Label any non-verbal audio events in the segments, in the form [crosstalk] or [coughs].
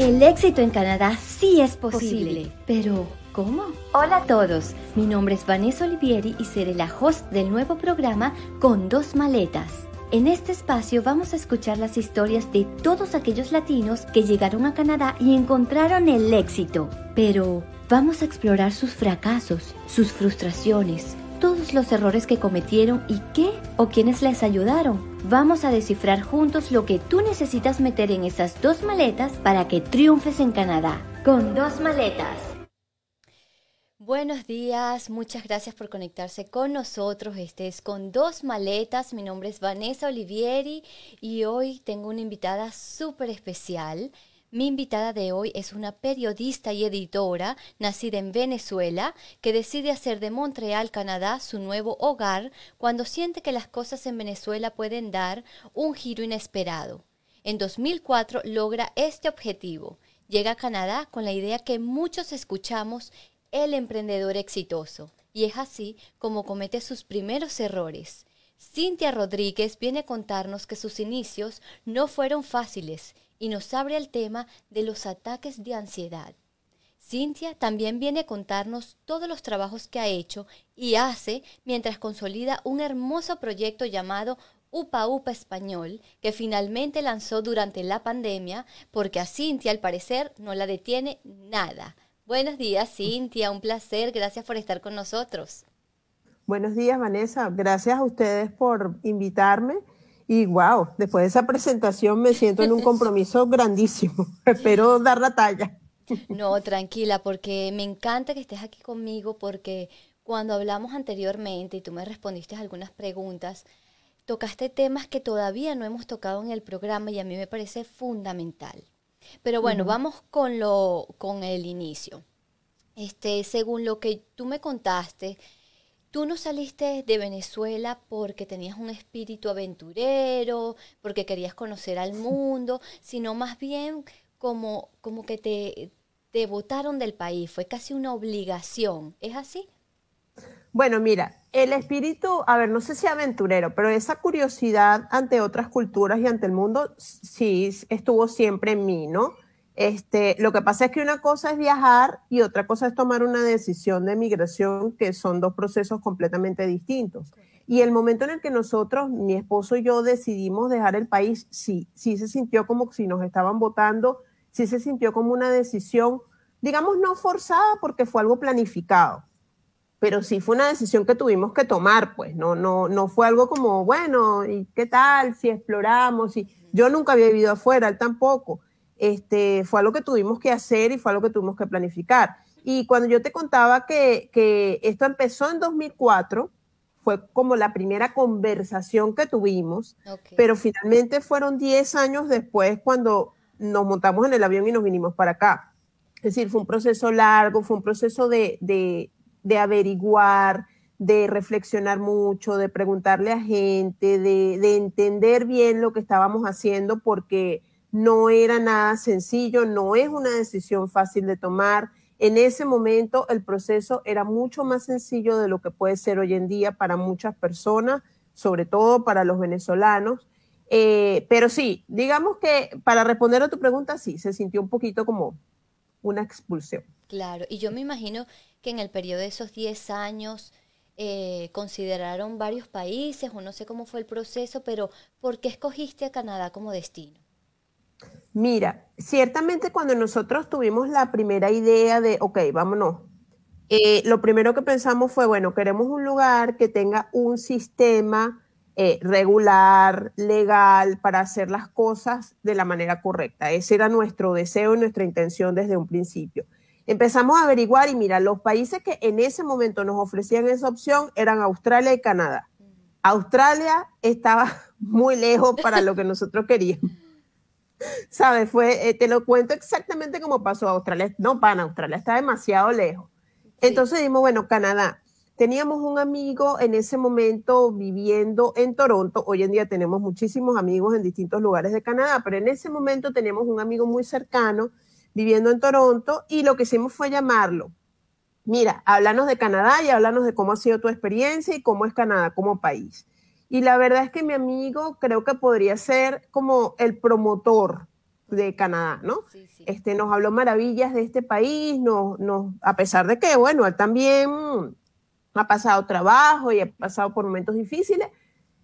El éxito en Canadá sí es posible, pero ¿cómo? Hola a todos, mi nombre es Vanessa Olivieri y seré la host del nuevo programa Con dos maletas. En este espacio vamos a escuchar las historias de todos aquellos latinos que llegaron a Canadá y encontraron el éxito. Pero vamos a explorar sus fracasos, sus frustraciones, todos los errores que cometieron y qué o quiénes les ayudaron. Vamos a descifrar juntos lo que tú necesitas meter en esas dos maletas para que triunfes en Canadá. Con dos maletas. Buenos días, muchas gracias por conectarse con nosotros. Este es con dos maletas. Mi nombre es Vanessa Olivieri y hoy tengo una invitada súper especial. Mi invitada de hoy es una periodista y editora nacida en Venezuela que decide hacer de Montreal, Canadá, su nuevo hogar cuando siente que las cosas en Venezuela pueden dar un giro inesperado. En 2004 logra este objetivo. Llega a Canadá con la idea que muchos escuchamos, el emprendedor exitoso. Y es así como comete sus primeros errores. Cintia Rodríguez viene a contarnos que sus inicios no fueron fáciles y nos abre el tema de los ataques de ansiedad. Cintia también viene a contarnos todos los trabajos que ha hecho y hace mientras consolida un hermoso proyecto llamado Upa Upa Español, que finalmente lanzó durante la pandemia, porque a Cintia al parecer no la detiene nada. Buenos días, Cintia, un placer, gracias por estar con nosotros. Buenos días, Vanessa, gracias a ustedes por invitarme y wow, después de esa presentación me siento en un [laughs] compromiso grandísimo. [laughs] Espero dar la talla. No, tranquila, porque me encanta que estés aquí conmigo, porque cuando hablamos anteriormente y tú me respondiste algunas preguntas, tocaste temas que todavía no hemos tocado en el programa y a mí me parece fundamental. Pero bueno, vamos con, lo, con el inicio. Este, según lo que tú me contaste, Tú no saliste de Venezuela porque tenías un espíritu aventurero, porque querías conocer al mundo, sino más bien como, como que te, te votaron del país, fue casi una obligación. ¿Es así? Bueno, mira, el espíritu, a ver, no sé si aventurero, pero esa curiosidad ante otras culturas y ante el mundo, sí, estuvo siempre en mí, ¿no? Este, lo que pasa es que una cosa es viajar y otra cosa es tomar una decisión de migración, que son dos procesos completamente distintos. Y el momento en el que nosotros, mi esposo y yo, decidimos dejar el país, sí, sí se sintió como si nos estaban votando, sí se sintió como una decisión, digamos, no forzada porque fue algo planificado, pero sí fue una decisión que tuvimos que tomar, pues, no, no, no fue algo como, bueno, ¿y qué tal si exploramos? Y yo nunca había vivido afuera, él tampoco. Este, fue algo que tuvimos que hacer y fue algo que tuvimos que planificar. Y cuando yo te contaba que, esto empezó en 2004, fue como la primera conversación que tuvimos, pero finalmente fueron 10 años después cuando nos montamos en el avión y nos vinimos para acá. Es decir, fue un proceso largo, fue un proceso de, averiguar, de reflexionar mucho, de preguntarle a gente, de, de entender bien lo que estábamos haciendo, porque no era nada sencillo, no es una decisión fácil de tomar. En ese momento el proceso era mucho más sencillo de lo que puede ser hoy en día para muchas personas, sobre todo para los venezolanos. Eh, pero sí, digamos que para responder a tu pregunta, sí, se sintió un poquito como una expulsión. Claro, y yo me imagino que en el periodo de esos 10 años eh, consideraron varios países, o no sé cómo fue el proceso, pero ¿por qué escogiste a Canadá como destino? Mira, ciertamente cuando nosotros tuvimos la primera idea de, ok, vámonos, eh, lo primero que pensamos fue, bueno, queremos un lugar que tenga un sistema eh, regular, legal, para hacer las cosas de la manera correcta. Ese era nuestro deseo y nuestra intención desde un principio. Empezamos a averiguar y mira, los países que en ese momento nos ofrecían esa opción eran Australia y Canadá. Australia estaba [laughs] muy lejos para lo que nosotros queríamos. [laughs] ¿Sabes? Fue, eh, te lo cuento exactamente cómo pasó a Australia. No, para Australia está demasiado lejos. Entonces dijimos, bueno, Canadá. Teníamos un amigo en ese momento viviendo en Toronto. Hoy en día tenemos muchísimos amigos en distintos lugares de Canadá, pero en ese momento tenemos un amigo muy cercano viviendo en Toronto y lo que hicimos fue llamarlo. Mira, háblanos de Canadá y háblanos de cómo ha sido tu experiencia y cómo es Canadá como país. Y la verdad es que mi amigo creo que podría ser como el promotor de Canadá, ¿no? Este, nos habló maravillas de este país, nos, nos, a pesar de que, bueno, él también ha pasado trabajo y ha pasado por momentos difíciles,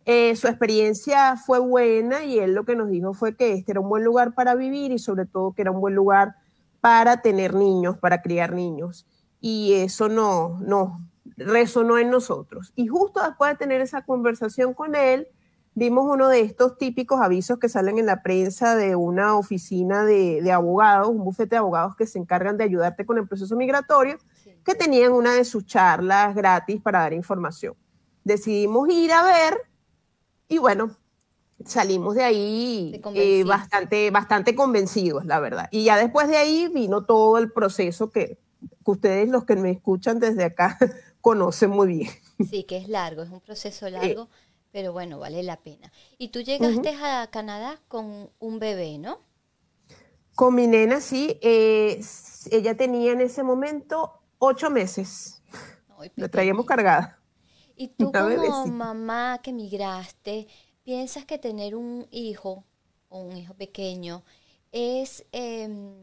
eh, su experiencia fue buena y él lo que nos dijo fue que este era un buen lugar para vivir y sobre todo que era un buen lugar para tener niños, para criar niños. Y eso no, no, resonó en nosotros. Y justo después de tener esa conversación con él, vimos uno de estos típicos avisos que salen en la prensa de una oficina de, abogados, un bufete de abogados que se encargan de ayudarte con el proceso migratorio, que tenían una de sus charlas gratis para dar información. Decidimos ir a ver y bueno, salimos de ahí eh, bastante, bastante convencidos, la verdad. Y ya después de ahí vino todo el proceso que, que ustedes, los que me escuchan desde acá, conoce muy bien. Sí, que es largo, es un proceso eh. largo, pero bueno, vale la pena. Y tú llegaste a Canadá con un bebé, ¿no? Con mi nena, sí. Eh, ella tenía en ese momento ocho meses. La traíamos cargada. Y tú como mamá que migraste, ¿piensas que tener un hijo o un hijo pequeño es... Eh,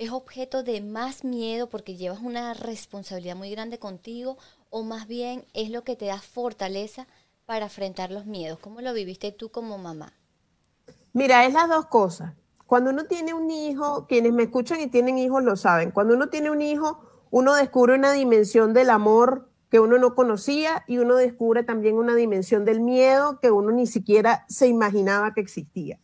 es objeto de más miedo porque llevas una responsabilidad muy grande contigo o más bien es lo que te da fortaleza para enfrentar los miedos? ¿Cómo lo viviste tú como mamá? Mira, es las dos cosas. Cuando uno tiene un hijo, quienes me escuchan y tienen hijos lo saben, cuando uno tiene un hijo, uno descubre una dimensión del amor que uno no conocía y uno descubre también una dimensión del miedo que uno ni siquiera se imaginaba que existía.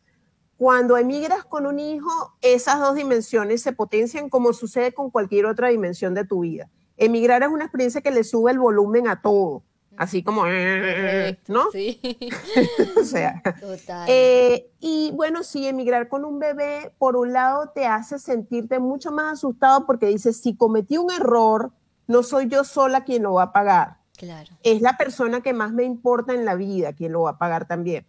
Cuando emigras con un hijo, esas dos dimensiones se potencian como sucede con cualquier otra dimensión de tu vida. Emigrar es una experiencia que le sube el volumen a todo, así como, ¿no? Sí. [laughs] o sea, Total. Eh, y bueno, sí, emigrar con un bebé, por un lado, te hace sentirte mucho más asustado porque dices, si cometí un error, no soy yo sola quien lo va a pagar. Claro. Es la persona que más me importa en la vida quien lo va a pagar también.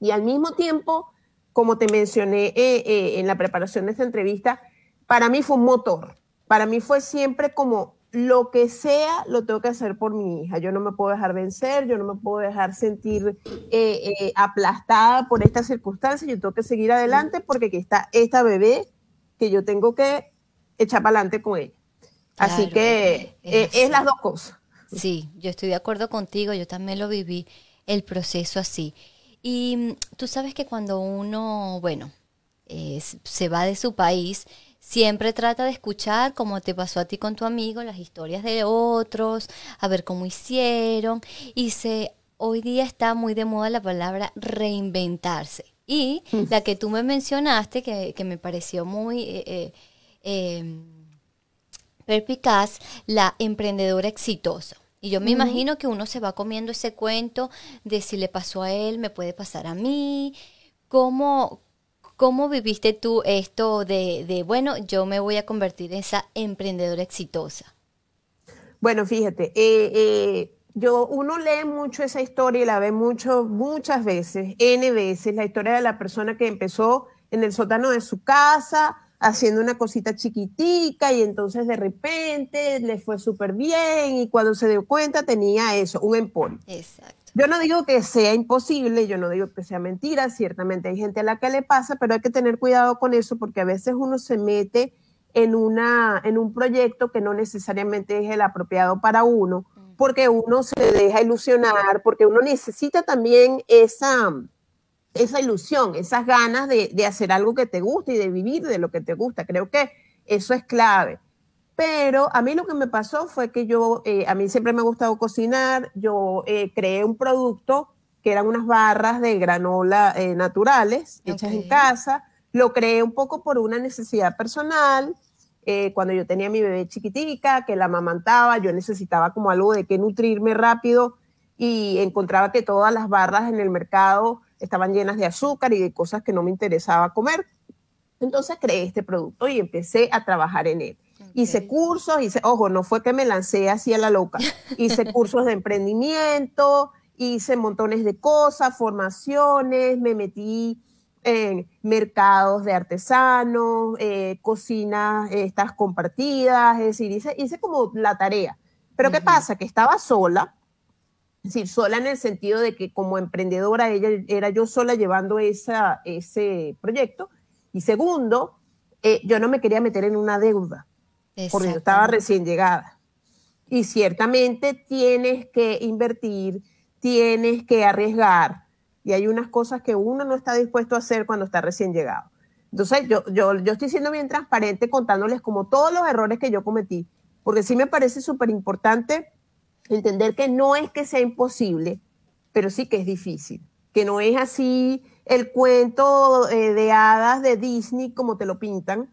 Y al mismo tiempo, como te mencioné eh, eh, en la preparación de esta entrevista, para mí fue un motor. Para mí fue siempre como lo que sea, lo tengo que hacer por mi hija. Yo no me puedo dejar vencer, yo no me puedo dejar sentir eh, aplastada por estas circunstancias. Yo tengo que seguir adelante porque aquí está esta bebé que yo tengo que echar para adelante con ella. así que es las dos cosas. Sí, yo estoy de acuerdo contigo, yo también lo viví el proceso así. Y mm, tú sabes que cuando uno, bueno, eh, se va de su país, siempre trata de escuchar, como te pasó a ti con tu amigo, las historias de otros, a ver cómo hicieron. Y se, hoy día está muy de moda la palabra reinventarse. Y mm. la que tú me mencionaste, que, me pareció muy... Eh, eh, em, perpicaz, la emprendedora exitosa. Y yo me imagino que uno se va comiendo ese cuento de si le pasó a él, me puede pasar a mí. ¿Cómo, cómo viviste tú esto de, bueno, yo me voy a convertir en esa emprendedora exitosa? Bueno, fíjate, eh, eh, yo, uno lee mucho esa historia y la ve mucho, muchas veces, N veces, la historia de la persona que empezó en el sótano de su casa, haciendo una cosita chiquitica y entonces de repente le fue súper bien y cuando se dio cuenta tenía eso, un emporio. Exacto. Yo no digo que sea imposible, yo no digo que sea mentira, ciertamente hay gente a la que le pasa, pero hay que tener cuidado con eso porque a veces uno se mete en, una, en un proyecto que no necesariamente es el apropiado para uno, mm. porque uno se deja ilusionar, porque uno necesita también esa, esa ilusión, esas ganas de, hacer algo que te gusta y de vivir de lo que te gusta. Creo que eso es clave. Pero a mí lo que me pasó fue que yo, eh, a mí siempre me ha gustado cocinar, yo eh, creé un producto que eran unas barras de granola eh, naturales hechas en casa, lo creé un poco por una necesidad personal, cuando yo tenía mi bebé chiquitica, que la amamantaba, yo necesitaba como algo de que nutrirme rápido y encontraba que todas las barras en el mercado estaban llenas de azúcar y de cosas que no me interesaba comer. Entonces creé este producto y empecé a trabajar en él. Hice cursos, hice, ojo, no fue que me lancé así a la loca. [laughs] Hice cursos de emprendimiento, hice montones de cosas, formaciones, me metí en mercados de artesanos, eh, cocinas eh, estas compartidas, es decir, hice, hice como la tarea. Pero ¿qué pasa? Que estaba sola, es decir, sola en el sentido de que como emprendedora ella era yo sola llevando esa, ese proyecto. Y segundo, eh, yo no me quería meter en una deuda, porque yo estaba recién llegada. Y ciertamente tienes que invertir, tienes que arriesgar, y hay unas cosas que uno no está dispuesto a hacer cuando está recién llegado. Entonces, yo, yo, yo estoy siendo bien transparente contándoles como todos los errores que yo cometí, porque sí me parece súper importante entender que no es que sea imposible, pero sí que es difícil, que no es así el cuento eh, de hadas de Disney como te lo pintan.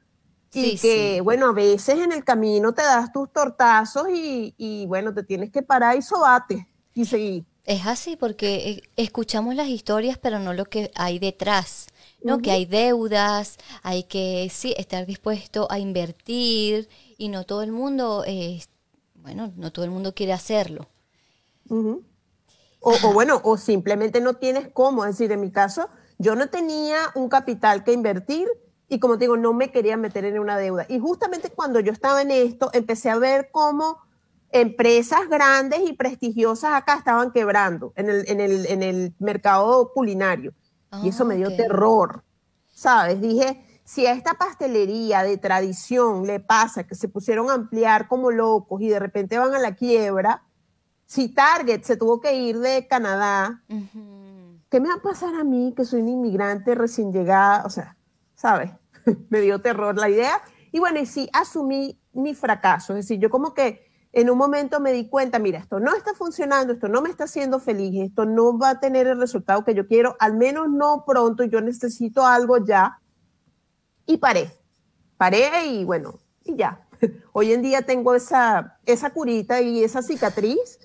Y que, bueno, a veces en el camino te das tus tortazos y, bueno, te tienes que parar y sobate y seguir. Es así, porque eh, escuchamos las historias, pero no lo que hay detrás. ¿no? Que hay deudas, hay que sí, estar dispuesto a invertir y no todo el mundo eh, bueno, no todo el mundo quiere hacerlo. o, bueno, o simplemente no tienes cómo. Es decir, en mi caso, yo no tenía un capital que invertir y como te digo, no me quería meter en una deuda. Y justamente cuando yo estaba en esto, empecé a ver cómo empresas grandes y prestigiosas acá estaban quebrando en el, en el, en el mercado culinario. y ah, eso me dio terror, ¿sabes? Dije, si a esta pastelería de tradición le pasa que se pusieron a ampliar como locos y de repente van a la quiebra, si Target se tuvo que ir de Canadá, ¿qué me va a pasar a mí que soy un inmigrante recién llegada? O sea, ¿sabes? [laughs] me dio terror la idea. Y bueno, y sí, asumí mi fracaso. Es decir, yo como que en un momento me di cuenta, mira, esto no está funcionando, esto no me está haciendo feliz, esto no va a tener el resultado que yo quiero, al menos no pronto, yo necesito algo ya y paré. Paré y bueno, y ya. [laughs] Hoy en día tengo esa, esa curita y esa cicatriz,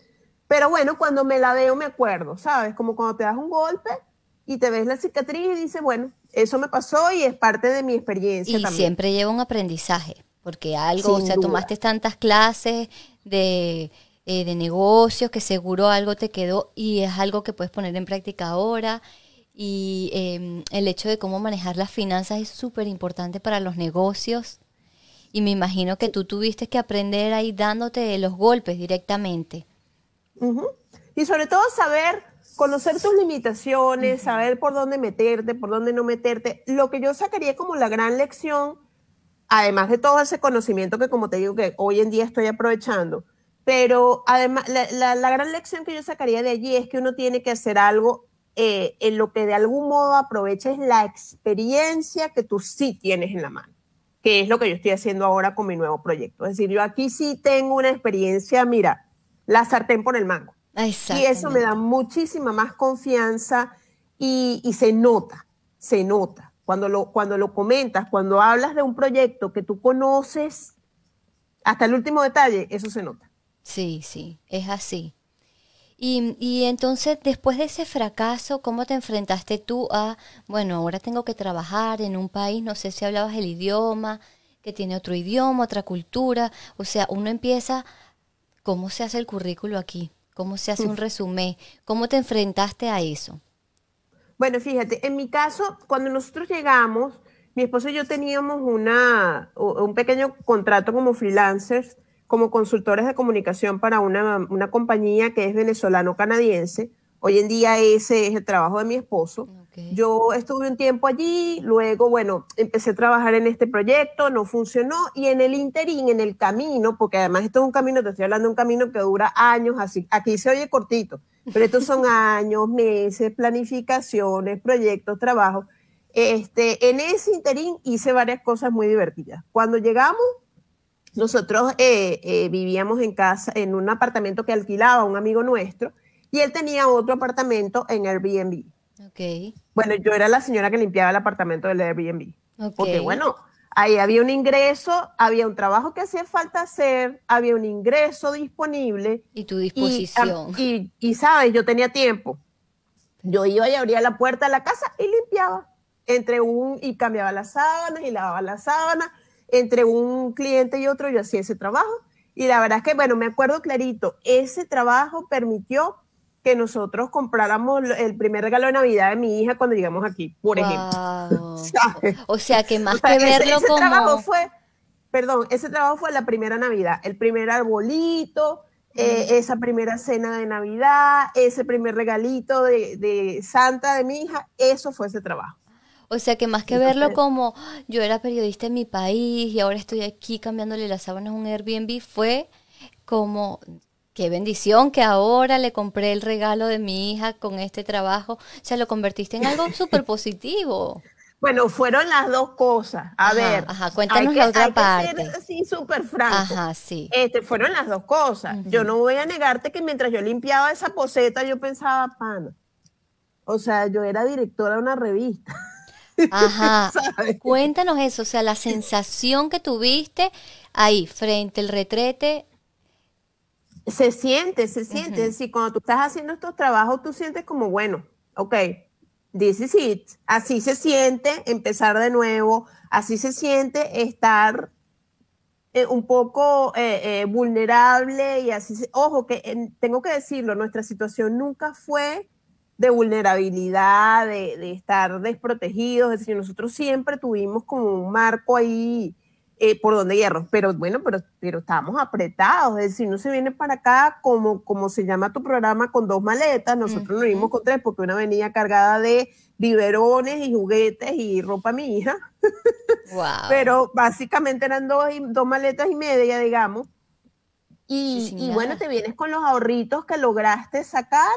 pero bueno, cuando me la veo me acuerdo, ¿sabes? Como cuando te das un golpe y te ves la cicatriz y dices, bueno, eso me pasó y es parte de mi experiencia. Y siempre lleva un aprendizaje, porque algo, o sea, tomaste tantas clases de, eh, de negocios que seguro algo te quedó y es algo que puedes poner en práctica ahora y em, el hecho de cómo manejar las finanzas es súper importante para los negocios. Y me imagino que tú tuviste que aprender ahí dándote los golpes directamente. Y sobre todo saber conocer tus limitaciones, saber por dónde meterte, por dónde no meterte. Lo que yo sacaría como la gran lección, además de todo ese conocimiento que como te digo que hoy en día estoy aprovechando, pero además la, la gran lección que yo sacaría de allí es que uno tiene que hacer algo eh, en lo que de algún modo aproveches la experiencia que tú sí tienes en la mano, que es lo que yo estoy haciendo ahora con mi nuevo proyecto. Es decir, yo aquí sí tengo una experiencia, mira, la sartén por el mango. Y eso me da muchísima más confianza y, y, se nota, se nota. Cuando lo, cuando lo comentas, cuando hablas de un proyecto que tú conoces hasta el último detalle, eso se nota. Sí, sí, es así. Y, entonces, después de ese fracaso, ¿cómo te enfrentaste tú a, bueno, ahora tengo que trabajar en un país, no sé si hablabas el idioma, que tiene otro idioma, otra cultura? O sea, uno empieza, ¿cómo se hace el currículo aquí? ¿Cómo se hace un resumen? ¿Cómo te enfrentaste a eso? Bueno, fíjate, en mi caso, cuando nosotros llegamos, mi esposo y yo teníamos una, un pequeño contrato como freelancers como consultores de comunicación para una, una compañía que es venezolano-canadiense. Hoy en día ese es el trabajo de mi esposo. Yo estuve un tiempo allí, luego, bueno, empecé a trabajar en este proyecto, no funcionó y en el interín, en el camino, porque además esto es un camino, te estoy hablando de un camino que dura años, así, aquí se oye cortito, pero estos son [laughs] años, meses, planificaciones, proyectos, trabajos. Este, en ese interín hice varias cosas muy divertidas. Cuando llegamos, nosotros eh, eh, vivíamos en casa, en un apartamento que alquilaba un amigo nuestro, y él tenía otro apartamento en Airbnb. Okay. Bueno, yo era la señora que limpiaba el apartamento del Airbnb. Porque bueno, ahí había un ingreso, había un trabajo que hacía falta hacer, había un ingreso disponible. Y tu disposición. Y, sabes, yo tenía tiempo. Yo iba y abría la puerta de la casa y limpiaba. Entre un, y cambiaba las sábanas y lavaba las sábanas entre un cliente y otro yo hacía ese trabajo. Y la verdad es que, bueno, me acuerdo clarito, ese trabajo permitió que nosotros compráramos el primer regalo de Navidad de mi hija cuando llegamos aquí, por ejemplo. [laughs] [laughs] O sea, que más que verlo fue, perdón, ese trabajo fue la primera Navidad, el primer arbolito, eh, esa primera cena de Navidad, ese primer regalito de Santa de mi hija, eso fue ese trabajo. O sea que más que verlo como yo era periodista en mi país y ahora estoy aquí cambiándole las sábanas a un Airbnb, fue como qué bendición que ahora le compré el regalo de mi hija con este trabajo. O sea, lo convertiste en algo súper [laughs] positivo. Bueno, fueron las dos cosas. A ver. Ajá, cuéntanos que, la otra parte. así súper franco. sí. Este, fueron las dos cosas. Yo no voy a negarte que mientras yo limpiaba esa poseta, yo pensaba, pana. O sea, yo era directora de una revista. [laughs] Ajá. [laughs] Cuéntanos eso, o sea, la sensación que tuviste ahí frente al retrete. Se siente, se siente. Si cuando tú estás haciendo estos trabajos, tú sientes como, bueno, ok, this is it. Así se siente empezar de nuevo, así se siente estar eh, un poco eh, eh, vulnerable y así. Ojo, que tengo que decirlo, nuestra situación nunca fue de vulnerabilidad, de, estar desprotegidos, es decir, nosotros siempre tuvimos como un marco ahí eh, por donde hierro, pero bueno, pero, pero estábamos apretados, es decir, no se viene para acá como, como se llama tu programa con dos maletas, nosotros lo vimos con tres porque una venía cargada de biberones y juguetes y ropa mía, pero básicamente eran dos, dos maletas y media, digamos, y, y bueno, te vienes con los ahorritos que lograste sacar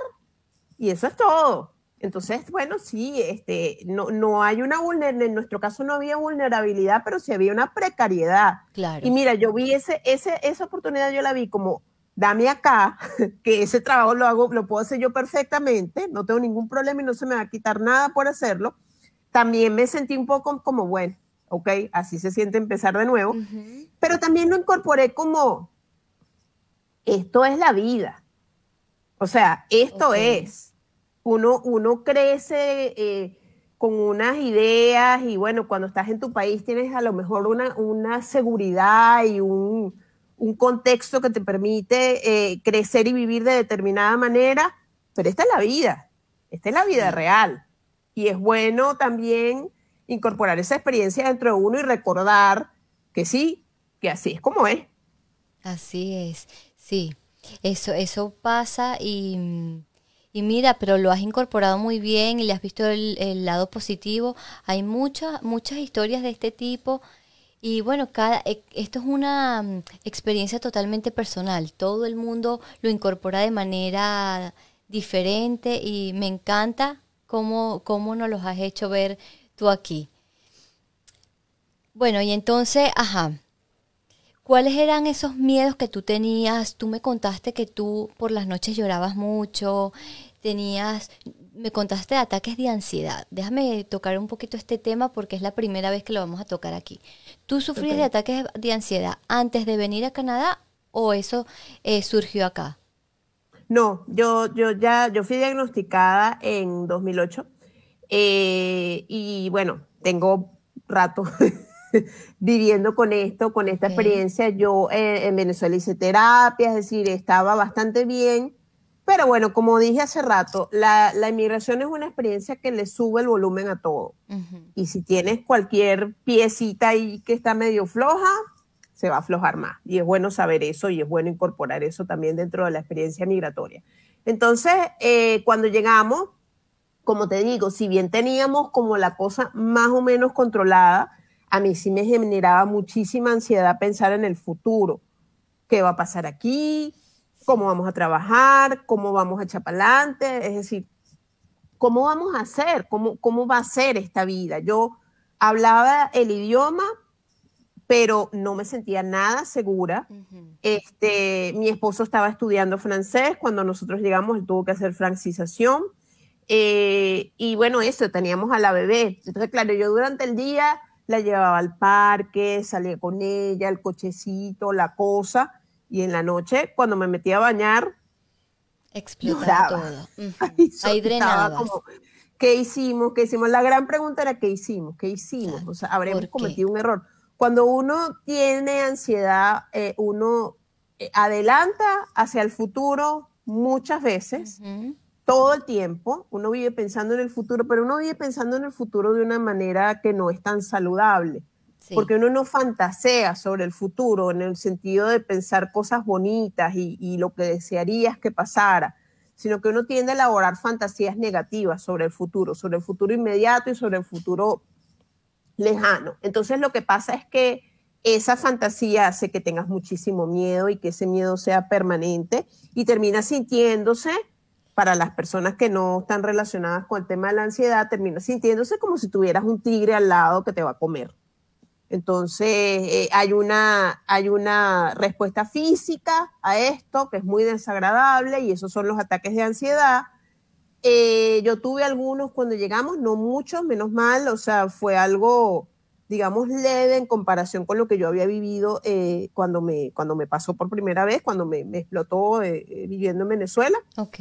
y eso es todo. Entonces, bueno, sí, este, no, no hay una vulnerabilidad, en nuestro caso no había vulnerabilidad, pero sí había una precariedad. Claro. Y mira, yo vi ese, ese, esa oportunidad, yo la vi como, dame acá, [laughs] que ese trabajo lo hago, lo puedo hacer yo perfectamente, no tengo ningún problema y no se me va a quitar nada por hacerlo. También me sentí un poco como, bueno, ok, así se siente empezar de nuevo, pero también lo incorporé como, esto es la vida o sea, esto es, uno, uno crece eh, con unas ideas y bueno, cuando estás en tu país tienes a lo mejor una, una seguridad y un, contexto que te permite eh, crecer y vivir de determinada manera, pero esta es la vida, esta es la vida real. Y es bueno también incorporar esa experiencia dentro de uno y recordar que sí, que así es como es. Así es, sí. Eso, eso pasa y, mira, pero lo has incorporado muy bien y le has visto el, lado positivo. Hay muchas, muchas historias de este tipo. Y bueno, cada, e, esto es una mm, experiencia totalmente personal. Todo el mundo lo incorpora de manera diferente y me encanta cómo, cómo nos los has hecho ver tú aquí. Bueno, y entonces, ajá, ¿Cuáles eran esos miedos que tú tenías? Tú me contaste que tú por las noches llorabas mucho, tenías, me contaste ataques de ansiedad. Déjame tocar un poquito este tema porque es la primera vez que lo vamos a tocar aquí. ¿Tú sufrías de ataques de ansiedad antes de venir a Canadá o eso eh, surgió acá? No, yo, yo ya yo fui diagnosticada en 2008 eh, y bueno, tengo rato [laughs] [laughs] viviendo con esto, con esta experiencia. Yo eh, en Venezuela hice terapia, es decir, estaba bastante bien. Pero bueno, como dije hace rato, la, inmigración es una experiencia que le sube el volumen a todo. Y si tienes cualquier piecita ahí que está medio floja, se va a aflojar más. Y es bueno saber eso y es bueno incorporar eso también dentro de la experiencia migratoria. Entonces, eh, cuando llegamos, como te digo, si bien teníamos como la cosa más o menos controlada, a mí sí me generaba muchísima ansiedad pensar en el futuro. ¿Qué va a pasar aquí? ¿Cómo vamos a trabajar? ¿Cómo vamos a echar para adelante? Es decir, ¿cómo vamos a hacer? ¿Cómo, ¿Cómo va a ser esta vida? Yo hablaba el idioma, pero no me sentía nada segura. este, mi esposo estaba estudiando francés. Cuando nosotros llegamos, él tuvo que hacer francización. Eh, y bueno, eso, teníamos a la bebé. Entonces, claro, yo durante el día la llevaba al parque, salía con ella, el cochecito, la cosa, y en la noche, cuando me metía a bañar, explotaba todo. [laughs] Ahí, drenaba. ¿Qué hicimos? ¿Qué hicimos? La gran pregunta era ¿qué hicimos? ¿Qué hicimos? O sea, habremos cometido un error. Cuando uno tiene ansiedad, eh, uno eh, adelanta hacia el futuro muchas veces todo el tiempo, uno vive pensando en el futuro, pero uno vive pensando en el futuro de una manera que no es tan saludable, porque uno no fantasea sobre el futuro en el sentido de pensar cosas bonitas y, lo que desearías que pasara, sino que uno tiende a elaborar fantasías negativas sobre el futuro, sobre el futuro inmediato y sobre el futuro lejano. Entonces lo que pasa es que esa fantasía hace que tengas muchísimo miedo y que ese miedo sea permanente y termina sintiéndose para las personas que no están relacionadas con el tema de la ansiedad, termina sintiéndose como si tuvieras un tigre al lado que te va a comer. Entonces, eh, hay, una, hay una respuesta física a esto que es muy desagradable y esos son los ataques de ansiedad. Eh, yo tuve algunos cuando llegamos, no muchos, menos mal, o sea, fue algo, digamos, leve en comparación con lo que yo había vivido eh, cuando, me, cuando me pasó por primera vez, cuando me, explotó viviendo en Venezuela. Ok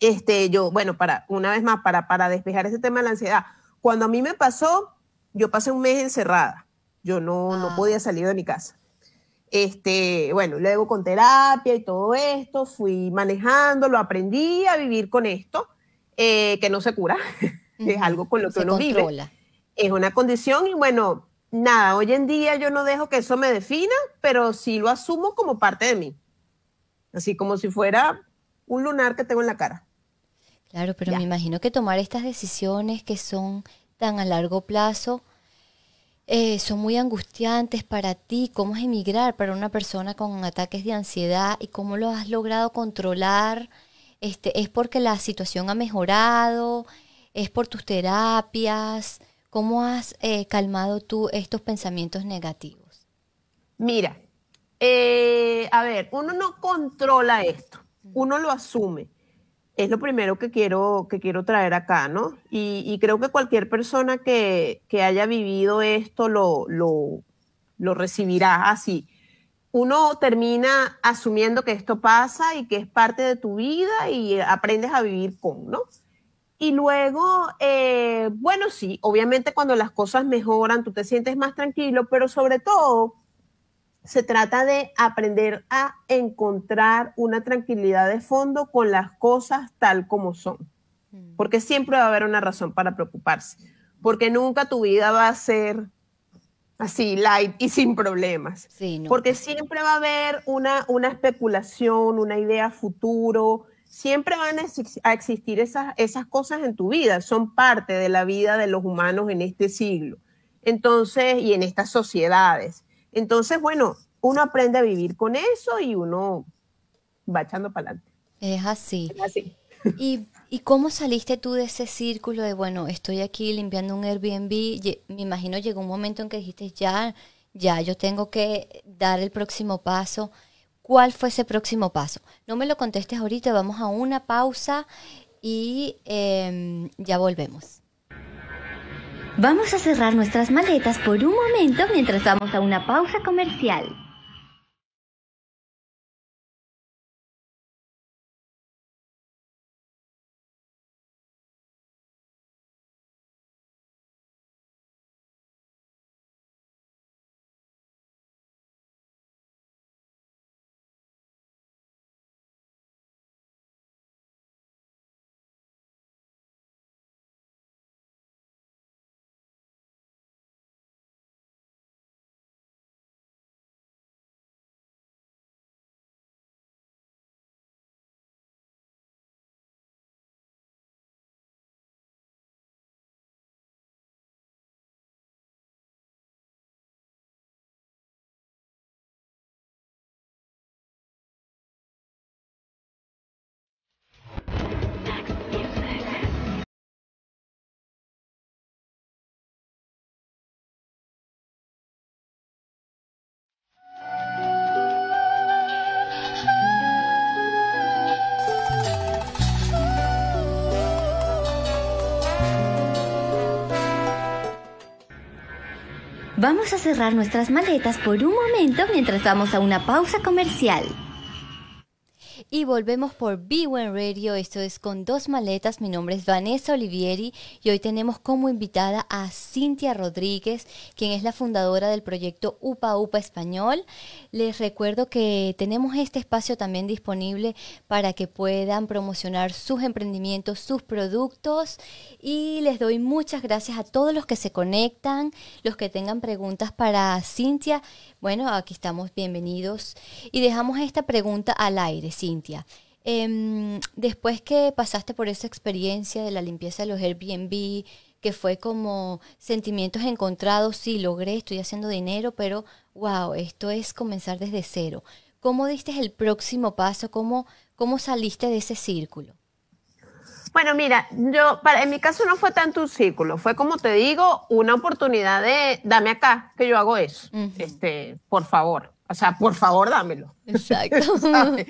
este, yo, bueno, para una vez más, para, para despejar ese tema de la ansiedad, cuando a mí me pasó, yo pasé un mes encerrada, yo no, no ah. podía salir de mi casa. Este, bueno, luego con terapia y todo esto, fui manejando, lo aprendí a vivir con esto, eh, que no se cura, [laughs] es algo con lo que uno vive. Es una condición y bueno, nada, hoy en día yo no dejo que eso me defina, pero sí lo asumo como parte de mí, así como si fuera un lunar que tengo en la cara. Claro, pero me imagino que tomar estas decisiones que son tan a largo plazo eh, son muy angustiantes para ti. ¿Cómo es emigrar para una persona con ataques de ansiedad y cómo lo has logrado controlar? Este, ¿Es porque la situación ha mejorado? ¿Es por tus terapias? ¿Cómo has eh, calmado tú estos pensamientos negativos? Mira, eh, a ver, uno no controla esto, uno lo asume es lo primero que quiero, que quiero traer acá, ¿no? Y, creo que cualquier persona que, que haya vivido esto lo, lo, lo, recibirá así. Uno termina asumiendo que esto pasa y que es parte de tu vida y aprendes a vivir con, ¿no? Y luego, eh, bueno, sí, obviamente cuando las cosas mejoran, tú te sientes más tranquilo, pero sobre todo se trata de aprender a encontrar una tranquilidad de fondo con las cosas tal como son. Mm. Porque siempre va a haber una razón para preocuparse. Porque nunca tu vida va a ser así, light y sin problemas. Porque siempre va a haber una, una especulación, una idea futuro. Siempre van a existir esas, esas cosas en tu vida. Son parte de la vida de los humanos en este siglo. Entonces, y en estas sociedades. Entonces, bueno, uno aprende a vivir con eso y uno va echando para adelante. Es así. Es así. [laughs] Y, cómo saliste tú de ese círculo de, bueno, estoy aquí limpiando un Airbnb? Me imagino llegó un momento en que dijiste, ya, ya, yo tengo que dar el próximo paso. ¿Cuál fue ese próximo paso? No me lo contestes ahorita, vamos a una pausa y em, ya volvemos. Vamos a cerrar nuestras maletas por un momento mientras vamos a una pausa comercial. Vamos a cerrar nuestras maletas por un momento mientras vamos a una pausa comercial y volvemos por b Radio. Esto es con dos maletas. Mi nombre es Vanessa Olivieri y hoy tenemos como invitada a Cintia Rodríguez, quien es la fundadora del proyecto UPA UPA Español. Les recuerdo que tenemos este espacio también disponible para que puedan promocionar sus emprendimientos, sus productos y les doy muchas gracias a todos los que se conectan, los que tengan preguntas para Cintia. Bueno, aquí estamos bienvenidos y dejamos esta pregunta al aire, Cintia. Cintia. Em, después que pasaste por esa experiencia de la limpieza de los Airbnb, que fue como sentimientos encontrados, sí, logré, estoy haciendo dinero, pero wow, esto es comenzar desde cero. ¿Cómo diste el próximo paso? ¿Cómo, cómo saliste de ese círculo? Bueno, mira, yo para, en mi caso no fue tanto un círculo, fue como te digo, una oportunidad de dame acá, que yo hago eso. Este, por favor. O sea, por favor, dámelo. Exacto. [laughs]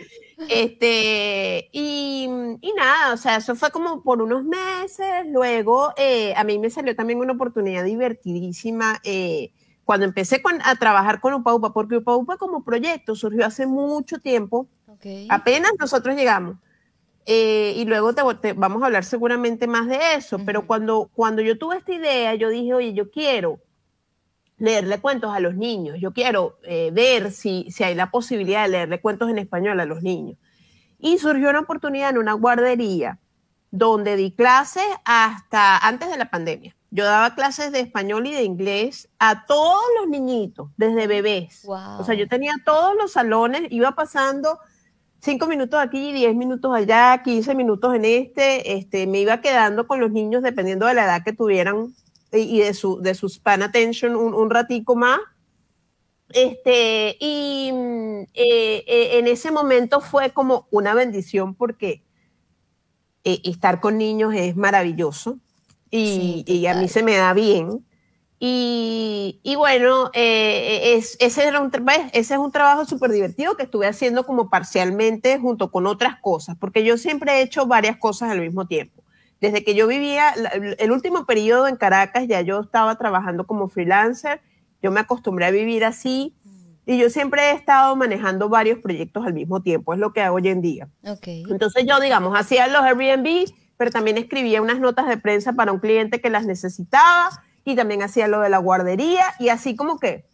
Este, y, y, nada, o sea, eso fue como por unos meses. Luego, eh, a mí me salió también una oportunidad divertidísima eh, cuando empecé a trabajar con Upa Upa, porque Upa Upa como proyecto surgió hace mucho tiempo. Apenas nosotros llegamos. Eh, y luego te, vamos a hablar seguramente más de eso, pero cuando, cuando yo tuve esta idea, yo dije, oye, yo quiero leerle cuentos a los niños. Yo quiero eh, ver si, si hay la posibilidad de leerle cuentos en español a los niños. Y surgió una oportunidad en una guardería donde di clases hasta antes de la pandemia. Yo daba clases de español y de inglés a todos los niñitos, desde bebés. O sea, yo tenía todos los salones, iba pasando cinco minutos aquí, diez minutos allá, quince minutos en este, este, me iba quedando con los niños dependiendo de la edad que tuvieran y de su, de span attention un, un ratico más. Este, y mm, eh, eh, en ese momento fue como una bendición porque eh, estar con niños es maravilloso y, a mí se me da bien. Y, bueno, es, ese, era un, ese es un trabajo súper divertido que estuve haciendo como parcialmente junto con otras cosas, porque yo siempre he hecho varias cosas al mismo tiempo. Desde que yo vivía, el último periodo en Caracas ya yo estaba trabajando como freelancer, yo me acostumbré a vivir así y yo siempre he estado manejando varios proyectos al mismo tiempo, es lo que hago hoy en día. Entonces yo, digamos, hacía los Airbnb, pero también escribía unas notas de prensa para un cliente que las necesitaba y también hacía lo de la guardería y así como que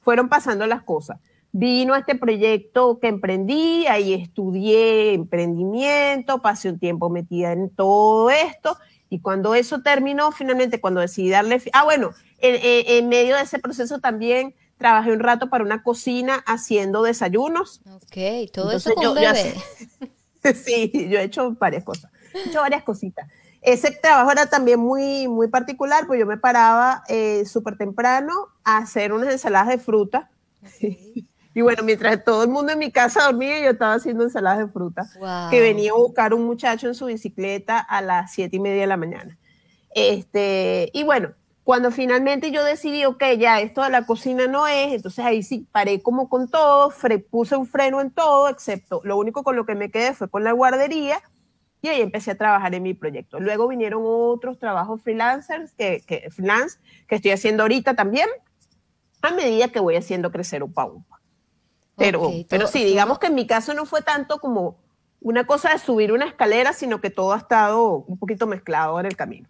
fueron pasando las cosas vino este proyecto que emprendí, ahí estudié emprendimiento, pasé un tiempo metida en todo esto y cuando eso terminó, finalmente cuando decidí darle... Ah, bueno, en, medio de ese proceso también trabajé un rato para una cocina haciendo desayunos. Ok, todo eso con yo, bebé. [laughs] sí, yo he hecho varias cosas, he hecho varias cositas. Ese trabajo era también muy, muy particular, pues yo me paraba eh, súper temprano a hacer unas ensaladas de fruta. Okay. [laughs] Y bueno, mientras todo el mundo en mi casa dormía, yo estaba haciendo ensaladas de fruta, que venía a buscar un muchacho en su bicicleta a las siete y media de la mañana. Este, y bueno, cuando finalmente yo decidí, ok, ya esto de la cocina no es, entonces ahí sí paré como con todo, puse un freno en todo, excepto lo único con lo que me quedé fue con la guardería y ahí empecé a trabajar en mi proyecto. Luego vinieron otros trabajos freelancers que, freelance, que estoy haciendo ahorita también, a medida que voy haciendo crecer Upa Upa. Pero, pero sí, digamos que en mi caso no fue tanto como una cosa de subir una escalera, sino que todo ha estado un poquito mezclado en el camino.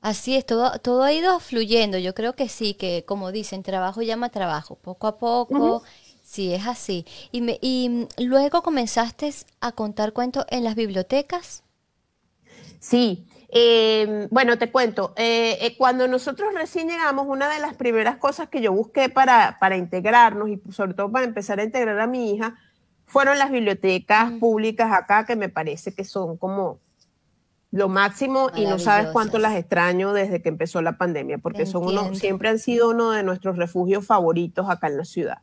Así es, todo, todo ha ido fluyendo. Yo creo que sí, que como dicen, trabajo llama trabajo, poco a poco. Sí, es así. Y, y mm, luego comenzaste a contar cuentos en las bibliotecas. Sí, eh, bueno, te cuento, eh, eh, cuando nosotros recién llegamos, una de las primeras cosas que yo busqué para, para integrarnos y sobre todo para empezar a integrar a mi hija, fueron las bibliotecas mm. públicas acá, que me parece que son como lo máximo y no sabes cuánto las extraño desde que empezó la pandemia, porque son uno, siempre han sido uno de nuestros refugios favoritos acá en la ciudad.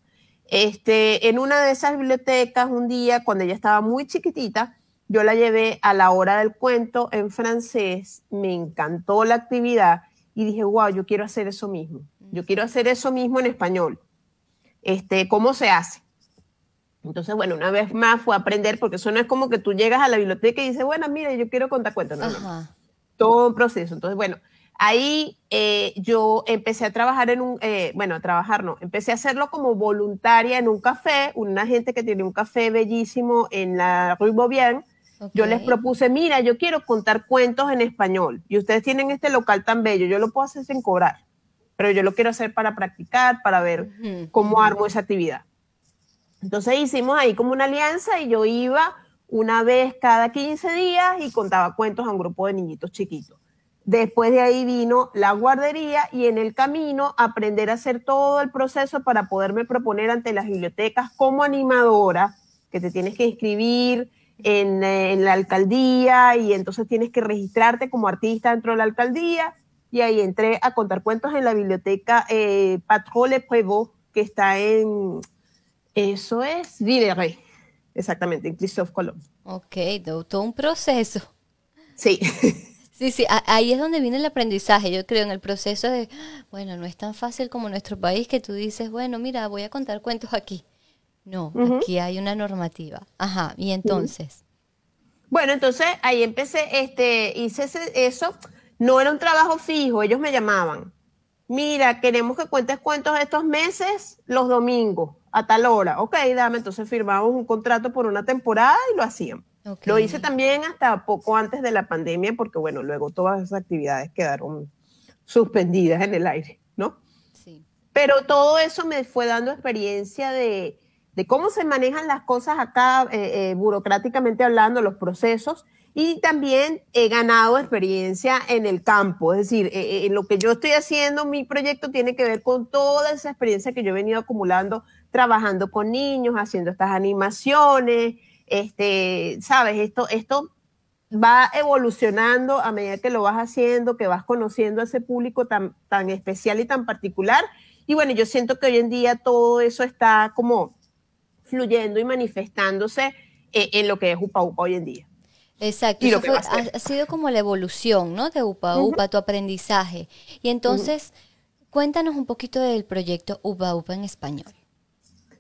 Este, en una de esas bibliotecas, un día, cuando ella estaba muy chiquitita, yo la llevé a la hora del cuento en francés, me encantó la actividad y dije, wow, yo quiero hacer eso mismo. Yo quiero hacer eso mismo en español. Este, ¿Cómo se hace? Entonces, bueno, una vez más fue aprender, porque eso no es como que tú llegas a la biblioteca y dices, bueno, mira, yo quiero contar cuentos. No, Todo un proceso. Entonces, bueno, ahí eh, yo empecé a trabajar en un, eh, bueno, a trabajar no, empecé a hacerlo como voluntaria en un café, una gente que tiene un café bellísimo en la Rue Bovien. Yo les propuse, mira, yo quiero contar cuentos en español y ustedes tienen este local tan bello, yo lo puedo hacer sin cobrar, pero yo lo quiero hacer para practicar, para ver cómo armo esa actividad. Entonces hicimos ahí como una alianza y yo iba una vez cada 15 días y contaba cuentos a un grupo de niñitos chiquitos. Después de ahí vino la guardería y en el camino aprender a hacer todo el proceso para poderme proponer ante las bibliotecas como animadora, que te tienes que inscribir, eh, en, la alcaldía y entonces tienes que registrarte como artista dentro de la alcaldía. Y ahí entré a contar cuentos en la biblioteca eh, Patrole pueblo que está en, eso es, Villeray, exactamente, en Christophe Colomb Ok, todo un proceso. Sí. [laughs] Sí, sí, ahí es donde viene el aprendizaje, yo creo, en el proceso de, ah, bueno, no es tan fácil como nuestro país que tú dices, bueno, mira, voy a contar cuentos aquí. No, aquí hay una normativa. Ajá, y entonces. Bueno, entonces ahí empecé, este, hice eso. No era un trabajo fijo, ellos me llamaban. Mira, queremos que cuentes cuentos estos meses los domingos a tal hora. Ok, dame, entonces firmamos un contrato por una temporada y lo hacían. Lo hice también hasta poco antes de la pandemia, porque bueno, luego todas esas actividades quedaron suspendidas en el aire, ¿no? Sí. Pero todo eso me fue dando experiencia de, de cómo se manejan las cosas acá eh, eh, burocráticamente hablando, los procesos, y también he ganado experiencia en el campo, es decir, eh, lo que yo estoy haciendo, mi proyecto tiene que ver con toda esa experiencia que yo he venido acumulando trabajando con niños, haciendo estas animaciones, este, sabes, esto, esto va evolucionando a medida que lo vas haciendo, que vas conociendo a ese público tan, tan especial y tan particular. Y bueno, yo siento que hoy en día todo eso está como fluyendo y manifestándose eh, en lo que es UPA UPA hoy en día. Exacto, ha, sido como la evolución ¿no? de UPA UPA, tu aprendizaje. Y entonces, cuéntanos un poquito del proyecto UPA UPA en español.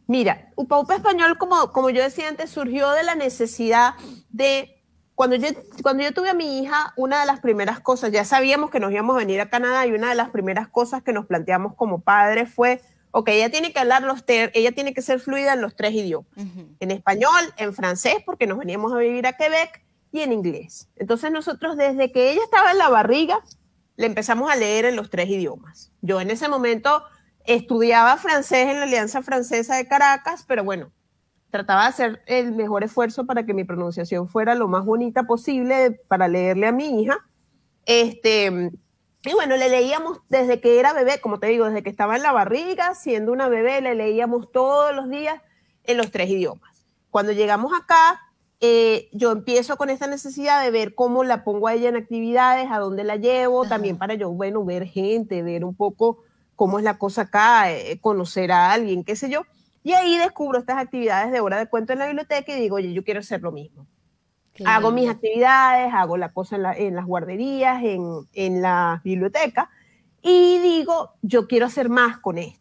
Mira, UPA UPA español, como, como yo decía antes, surgió de la necesidad de cuando cuando yo tuve a mi hija, una de las primeras cosas, ya sabíamos que nos íbamos a venir a Canadá y una de las primeras cosas que nos planteamos como padres fue, ok, ella tiene que hablar los tres. ella tiene que ser fluida en los tres idiomas, en español, en francés, porque nos veníamos a vivir a Quebec, y en inglés. Entonces nosotros desde que ella estaba en la barriga, le empezamos a leer en los tres idiomas. Yo en ese momento estudiaba francés en la Alianza Francesa de Caracas, pero bueno, trataba de hacer el mejor esfuerzo para que mi pronunciación fuera lo más bonita posible para leerle a mi hija. Este, y bueno, le leíamos desde que era bebé, como te digo, desde que estaba en la barriga, siendo una bebé, le leíamos todos los días en los tres idiomas. Cuando llegamos acá, eh, yo empiezo con esta necesidad de ver cómo la pongo a ella en actividades, a dónde la llevo, también para yo, bueno, ver gente, ver un poco cómo es la cosa acá, eh, conocer a alguien, qué sé yo. Y ahí descubro estas actividades de hora de cuento en la biblioteca y digo, oye, yo quiero hacer lo mismo. Hago mis actividades, hago la cosa en, las guarderías, en, en, la biblioteca, y digo, yo quiero hacer más con esto.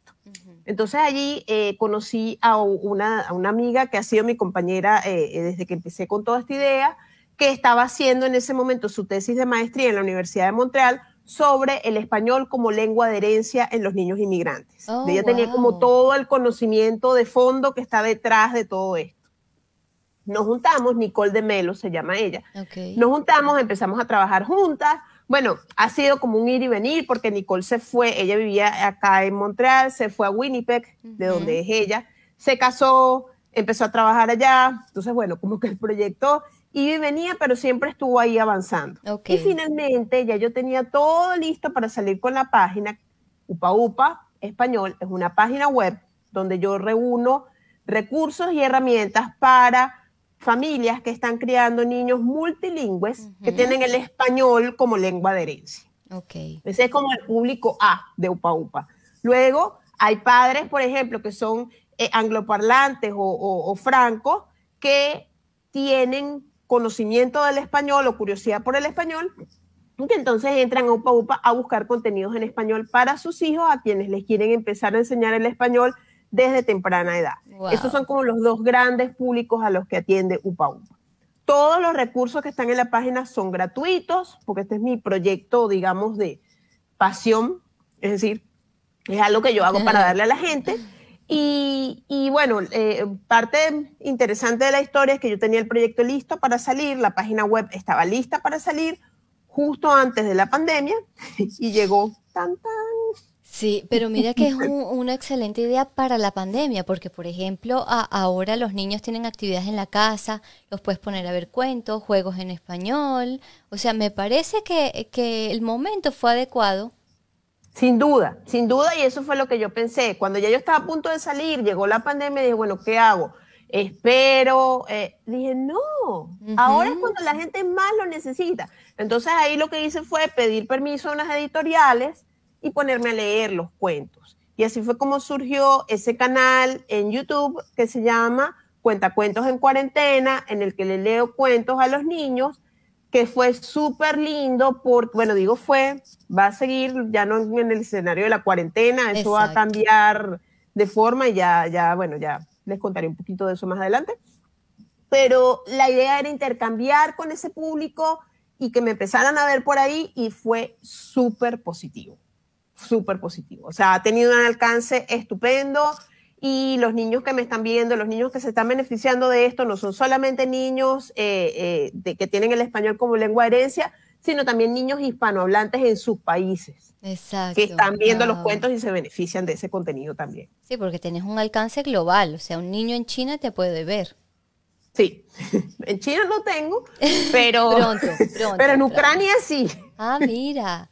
Entonces allí eh, conocí a una, a una, amiga que ha sido mi compañera eh, eh, desde que empecé con toda esta idea, que estaba haciendo en ese momento su tesis de maestría en la Universidad de Montreal sobre el español como lengua de herencia en los niños inmigrantes. Oh, Ella tenía como todo el conocimiento de fondo que está detrás de todo esto nos juntamos, Nicole de Melo se llama ella, nos juntamos, empezamos a trabajar juntas. Bueno, ha sido como un ir y venir porque Nicole se fue, ella vivía acá en Montreal, se fue a Winnipeg, de donde es ella, se casó, empezó a trabajar allá, entonces bueno, como que el proyecto iba y venía, pero siempre estuvo ahí avanzando. Y finalmente ya yo tenía todo listo para salir con la página Upa Upa Español, es una página web donde yo reúno recursos y herramientas para familias que están criando niños multilingües que tienen el español como lengua de herencia. Ese es como el público A de UPA UPA. Luego hay padres, por ejemplo, que son eh, angloparlantes o, o francos que tienen conocimiento del español o curiosidad por el español que entonces entran a UPA UPA a buscar contenidos en español para sus hijos, a quienes les quieren empezar a enseñar el español desde temprana edad. Esos son como los dos grandes públicos a los que atiende UPA UPA. Todos los recursos que están en la página son gratuitos, porque este es mi proyecto, digamos, de pasión, es decir, es algo que yo hago para darle a la gente. Y, y bueno, eh, parte interesante de la historia es que yo tenía el proyecto listo para salir, la página web estaba lista para salir justo antes de la pandemia [laughs] y llegó tan, tan Sí, pero mira que es una excelente idea para la pandemia, porque por ejemplo ahora los niños tienen actividades en la casa, los puedes poner a ver cuentos, juegos en español, o sea, me parece que, el momento fue adecuado. Sin duda, sin duda, y eso fue lo que yo pensé. Cuando ya yo estaba a punto de salir, llegó la pandemia y dije, bueno, ¿qué hago? espero. Eh, dije, no, ahora es cuando la gente más lo necesita. Entonces ahí lo que hice fue pedir permiso a unas editoriales y ponerme a leer los cuentos. Y así fue como surgió ese canal en YouTube que se llama Cuentacuentos en Cuarentena, en el que le leo cuentos a los niños, que fue súper lindo, porque, bueno, digo fue, va a seguir ya no en el escenario de la cuarentena, eso va a cambiar de forma y ya, ya, bueno, ya les contaré un poquito de eso más adelante. Pero la idea era intercambiar con ese público y que me empezaran a ver por ahí y fue súper positivo súper positivo. O sea, ha tenido un alcance estupendo y los niños que me están viendo, los niños que se están beneficiando de esto, no son solamente niños eh, eh, que tienen el español como lengua herencia, sino también niños hispanohablantes en sus países. Exacto. Que están viendo los cuentos y se benefician de ese contenido también. Sí, porque tenés un alcance global, o sea, un niño en China te puede ver. Sí, [laughs] en China no tengo, [laughs] pero, [laughs] pero en Ucrania sí. Ah, mira.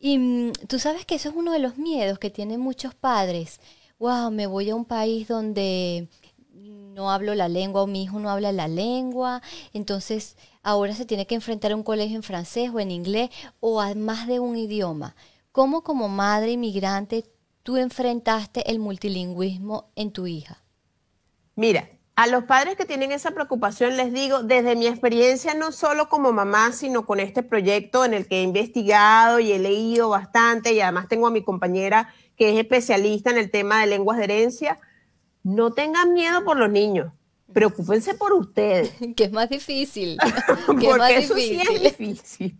Y mm, tú sabes que eso es uno de los miedos que tienen muchos padres. Wow, me voy a un país donde no hablo la lengua o mi hijo no habla la lengua, entonces ahora se tiene que enfrentar a un colegio en francés o en inglés o a más de un idioma. ¿Cómo como madre inmigrante tú enfrentaste el multilingüismo en tu hija? Mira, a los padres que tienen esa preocupación les digo, desde mi experiencia, no solo como mamá, sino con este proyecto en el que he investigado y he leído bastante, y además tengo a mi compañera que es especialista en el tema de lenguas de herencia, no tengan miedo por los niños, preocúpense por ustedes. [laughs] que es más difícil. [laughs] Porque eso sí es difícil.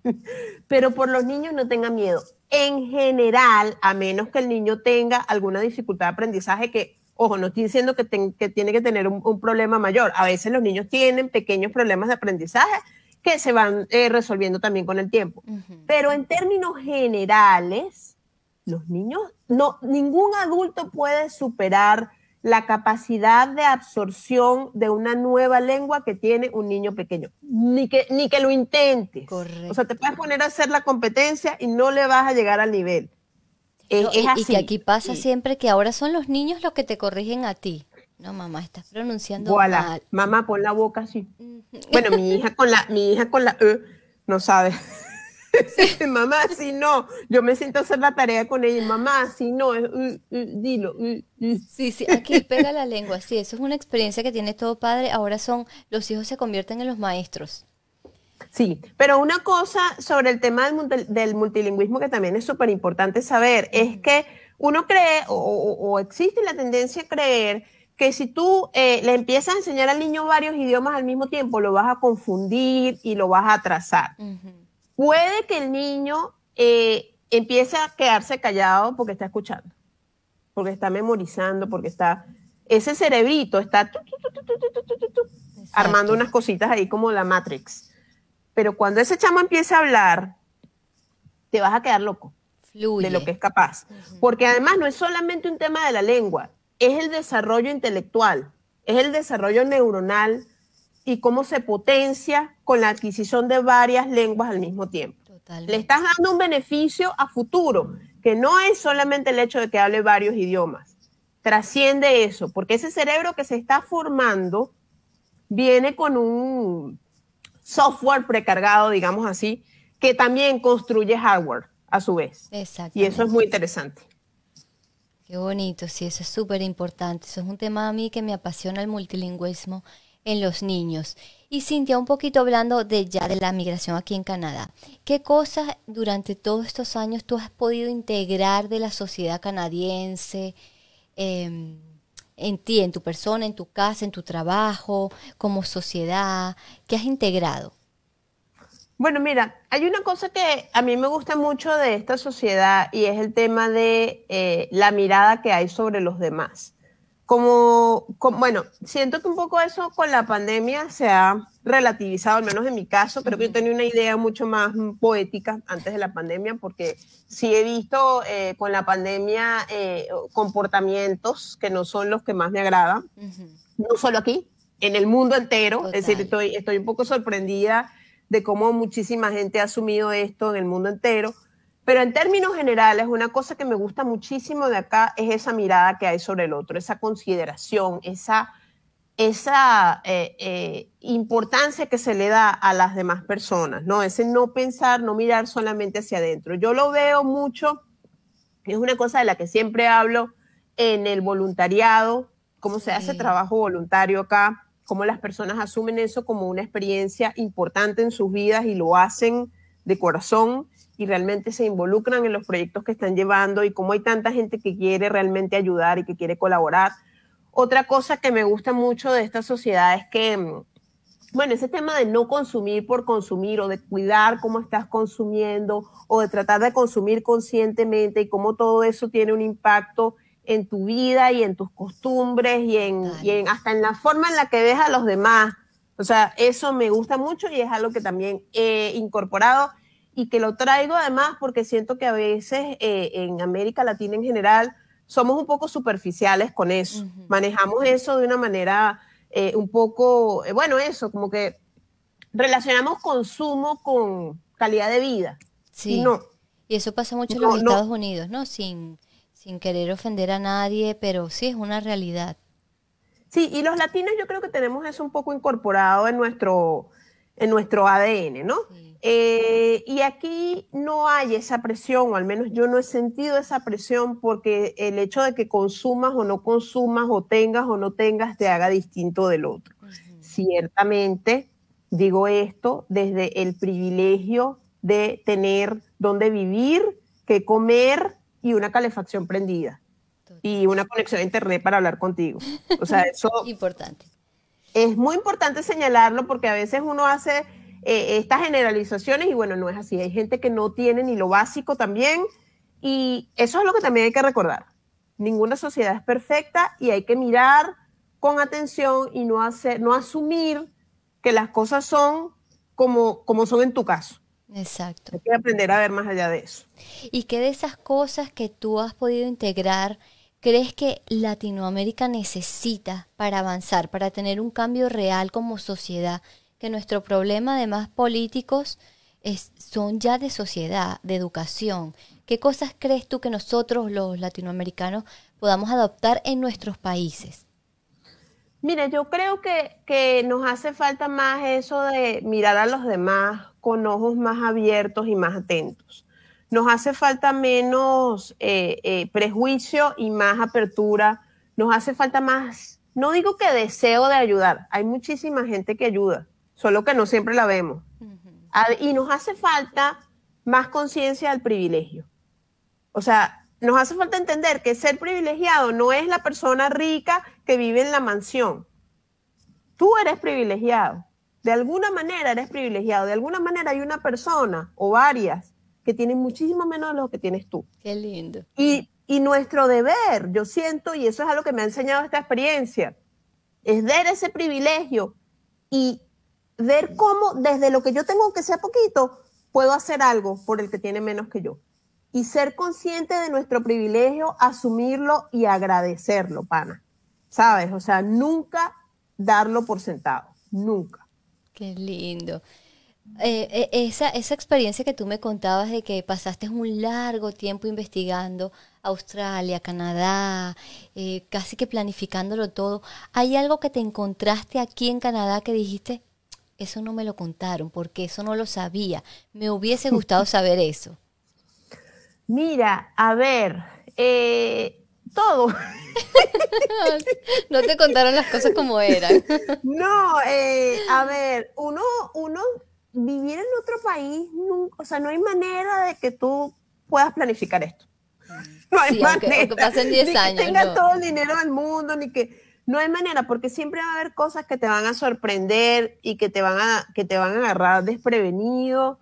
Pero por los niños no tengan miedo. En general, a menos que el niño tenga alguna dificultad de aprendizaje que Ojo, no estoy diciendo que, que tiene que tener un, problema mayor. A veces los niños tienen pequeños problemas de aprendizaje que se van eh, resolviendo también con el tiempo. Pero en términos generales, los niños, no, ningún adulto puede superar la capacidad de absorción de una nueva lengua que tiene un niño pequeño. Ni que, ni que lo intentes. O sea, te puedes poner a hacer la competencia y no le vas a llegar al nivel. Eh, eh, y que aquí pasa siempre que ahora son los niños los que te corrigen a ti. No, mamá, estás pronunciando mal. Mamá, pon la boca así. bueno, mi hija con la, mi hija con la eh, no sabe. [laughs] [laughs] mamá, si no, yo me siento hacer la tarea con ella, mamá, si no, dilo. sí, sí, aquí pega la lengua, sí, eso es una experiencia que tiene todo padre, ahora son, los hijos se convierten en los maestros. Sí, pero una cosa sobre el tema del, multilingüismo que también es súper importante saber es que uno cree o, existe la tendencia a creer que si tú le empiezas a enseñar al niño varios idiomas al mismo tiempo, lo vas a confundir y lo vas a atrasar. Puede que el niño empiece a quedarse callado porque está escuchando, porque está memorizando, porque está... Ese cerebrito está armando unas cositas ahí como la Matrix. Pero cuando ese chamo empiece a hablar, te vas a quedar loco de lo que es capaz. Porque además no es solamente un tema de la lengua, es el desarrollo intelectual, es el desarrollo neuronal y cómo se potencia con la adquisición de varias lenguas al mismo tiempo. Le estás dando un beneficio a futuro, que no es solamente el hecho de que hable varios idiomas, trasciende eso, porque ese cerebro que se está formando viene con un software precargado, digamos así, que también construye hardware a su vez. Exacto. Y eso es muy interesante. Qué bonito, sí, eso es súper importante. Eso es un tema a mí que me apasiona el multilingüismo en los niños. Y Cintia, un poquito hablando de ya de la migración aquí en Canadá. ¿Qué cosas durante todos estos años tú has podido integrar de la sociedad canadiense? Em, en ti, en tu persona, en tu casa, en tu trabajo, como sociedad? ¿Qué has integrado? Bueno, mira, hay una cosa que a mí me gusta mucho de esta sociedad y es el tema de eh, la mirada que hay sobre los demás. como, bueno, siento que un poco eso con la pandemia se ha relativizado, al menos en mi caso, pero que yo tenía una idea mucho más poética antes de la pandemia, porque sí he visto eh, con la pandemia eh, comportamientos que no son los que más me agradan, no solo aquí, en el mundo entero, es decir, estoy, estoy un poco sorprendida de cómo muchísima gente ha asumido esto en el mundo entero. Pero en términos generales, una cosa que me gusta muchísimo de acá es esa mirada que hay sobre el otro, esa consideración, esa esa eh, eh, importancia que se le da a las demás personas, ¿no? Ese no pensar, no mirar solamente hacia adentro. Yo lo veo mucho, es una cosa de la que siempre hablo en el voluntariado, cómo se hace trabajo voluntario acá, cómo las personas asumen eso como una experiencia importante en sus vidas y lo hacen de corazón y realmente se involucran en los proyectos que están llevando y cómo hay tanta gente que quiere realmente ayudar y que quiere colaborar otra cosa que me gusta mucho de esta sociedad es que, mm, bueno, ese tema de no consumir por consumir o de cuidar cómo estás consumiendo o de tratar de consumir conscientemente y cómo todo eso tiene un impacto en tu vida y en tus costumbres y en, hasta en la forma en la que ves a los demás. O sea, eso me gusta mucho y es algo que también he incorporado y que lo traigo además porque siento que a veces eh, en América Latina en general somos un poco superficiales con eso. Manejamos eso de una manera eh, un poco, eh, bueno, eso, como que relacionamos consumo con calidad de vida. Sí. Y eso pasa mucho en los Estados Unidos, ¿no? Sin, sin querer ofender a nadie, pero sí es una realidad. Sí, y los latinos yo creo que tenemos eso un poco incorporado en nuestro, en nuestro ADN, ¿no? Eh, y aquí no hay esa presión, o al menos yo no he sentido esa presión porque el hecho de que consumas o no consumas, o tengas o no tengas, te haga distinto del otro. Ciertamente, digo esto desde el privilegio de tener dónde vivir, qué comer y una calefacción prendida y una conexión a internet para hablar contigo. O sea, [laughs] eso... importante. Es muy importante señalarlo porque a veces uno hace eh, estas generalizaciones y bueno, no es así. Hay gente que no tiene ni lo básico también y eso es lo que también hay que recordar. Ninguna sociedad es perfecta y hay que mirar con atención y no, hacer, no asumir que las cosas son como, como son en tu caso. Exacto. Hay que aprender a ver más allá de eso. ¿Y qué de esas cosas que tú has podido integrar crees que Latinoamérica necesita para avanzar, para tener un cambio real como sociedad? que nuestro problema, además políticos, es, son ya de sociedad, de educación. ¿Qué cosas crees tú que nosotros los latinoamericanos podamos adoptar en nuestros países? Mira, yo creo que, nos hace falta más eso de mirar a los demás con ojos más abiertos y más atentos. Nos hace falta menos eh, eh, prejuicio y más apertura. Nos hace falta más, no digo que deseo de ayudar, hay muchísima gente que ayuda, solo que no siempre la vemos. Ah, y nos hace falta más conciencia del privilegio. O sea, nos hace falta entender que ser privilegiado no es la persona rica que vive en la mansión. Tú eres privilegiado. De alguna manera eres privilegiado. De alguna manera hay una persona o varias que tienen muchísimo menos de lo que tienes tú. Qué lindo. Y, y nuestro deber, yo siento, y eso es algo que me ha enseñado esta experiencia, es dar ese privilegio y ver cómo desde lo que yo tengo, aunque sea poquito, puedo hacer algo por el que tiene menos que yo. Y ser consciente de nuestro privilegio, asumirlo y agradecerlo, pana. ¿Sabes? O sea, nunca darlo por sentado, nunca. Qué lindo. Eh, eh, esa, esa experiencia que tú me contabas de que pasaste un largo tiempo investigando Australia, Canadá, eh, casi que planificándolo todo, ¿hay algo que te encontraste aquí en Canadá que dijiste, eso no me lo contaron, porque eso no lo sabía. Me hubiese gustado saber eso. Mira, a ver, eh, todo. [laughs] no te contaron las cosas como eran. no, eh, a ver, uno, uno vivir en otro país, o sea, no hay manera de que tú puedas planificar esto. No hay manera. pasen 10 años. que tengas todo el dinero del mundo, ni que no hay manera, porque siempre va a haber cosas que te van a sorprender y que te van a, que te van a agarrar desprevenido.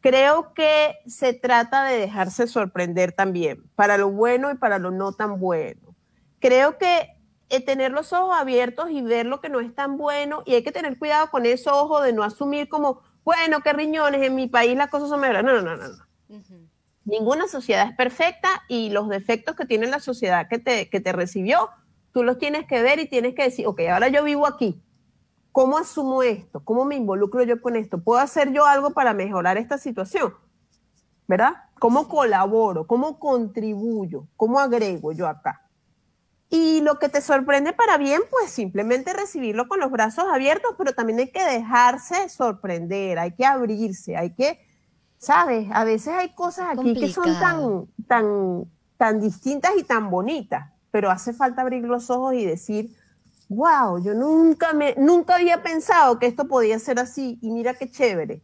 Creo que se trata de dejarse sorprender también, para lo bueno y para lo no tan bueno. Creo que eh, tener los ojos abiertos y ver lo que no es tan bueno, y hay que tener cuidado con ese ojo de no asumir como, bueno, qué riñones, en mi país las cosas son mejores. No, no, no, no. Ninguna sociedad es perfecta y los defectos que tiene la sociedad que que te recibió Tú los tienes que ver y tienes que decir, ok, ahora yo vivo aquí. ¿Cómo asumo esto? ¿Cómo me involucro yo con esto? ¿Puedo hacer yo algo para mejorar esta situación? ¿Verdad? ¿Cómo colaboro? ¿Cómo contribuyo? ¿Cómo agrego yo acá? Y lo que te sorprende para bien, pues simplemente recibirlo con los brazos abiertos, pero también hay que dejarse sorprender, hay que abrirse, hay que, ¿sabes? A veces hay cosas aquí que son tan, tan, tan distintas y tan bonitas pero hace falta abrir los ojos y decir, wow, yo nunca, me, nunca había pensado que esto podía ser así y mira qué chévere.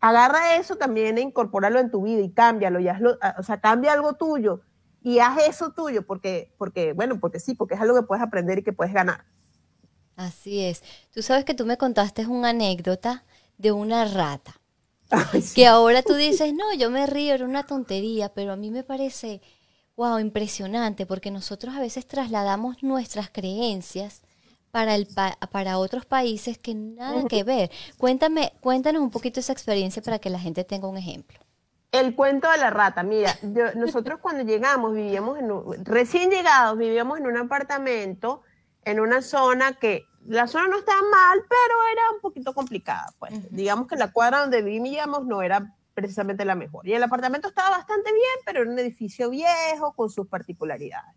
Agarra eso también e incorpóralo en tu vida y cámbialo, hazlo, ah, o sea, cambia algo tuyo y haz eso tuyo porque, porque, bueno, porque sí, porque es algo que puedes aprender y que puedes ganar. Así es. Tú sabes que tú me contaste una anécdota de una rata. [laughs] Que ahora tú dices, no, yo me río, era una tontería, pero a mí me parece Wow, impresionante, porque nosotros a veces trasladamos nuestras creencias para, el para otros países que nada que ver. Cuéntame, cuéntanos un poquito esa experiencia para que la gente tenga un ejemplo. El cuento de la rata, mira, nosotros cuando llegamos vivíamos en recién llegados vivíamos en un apartamento en una zona que la zona no estaba mal, pero era un poquito complicada, pues. Digamos que la cuadra donde vivíamos no era precisamente la mejor. Y el apartamento estaba bastante bien, pero era un edificio viejo con sus particularidades.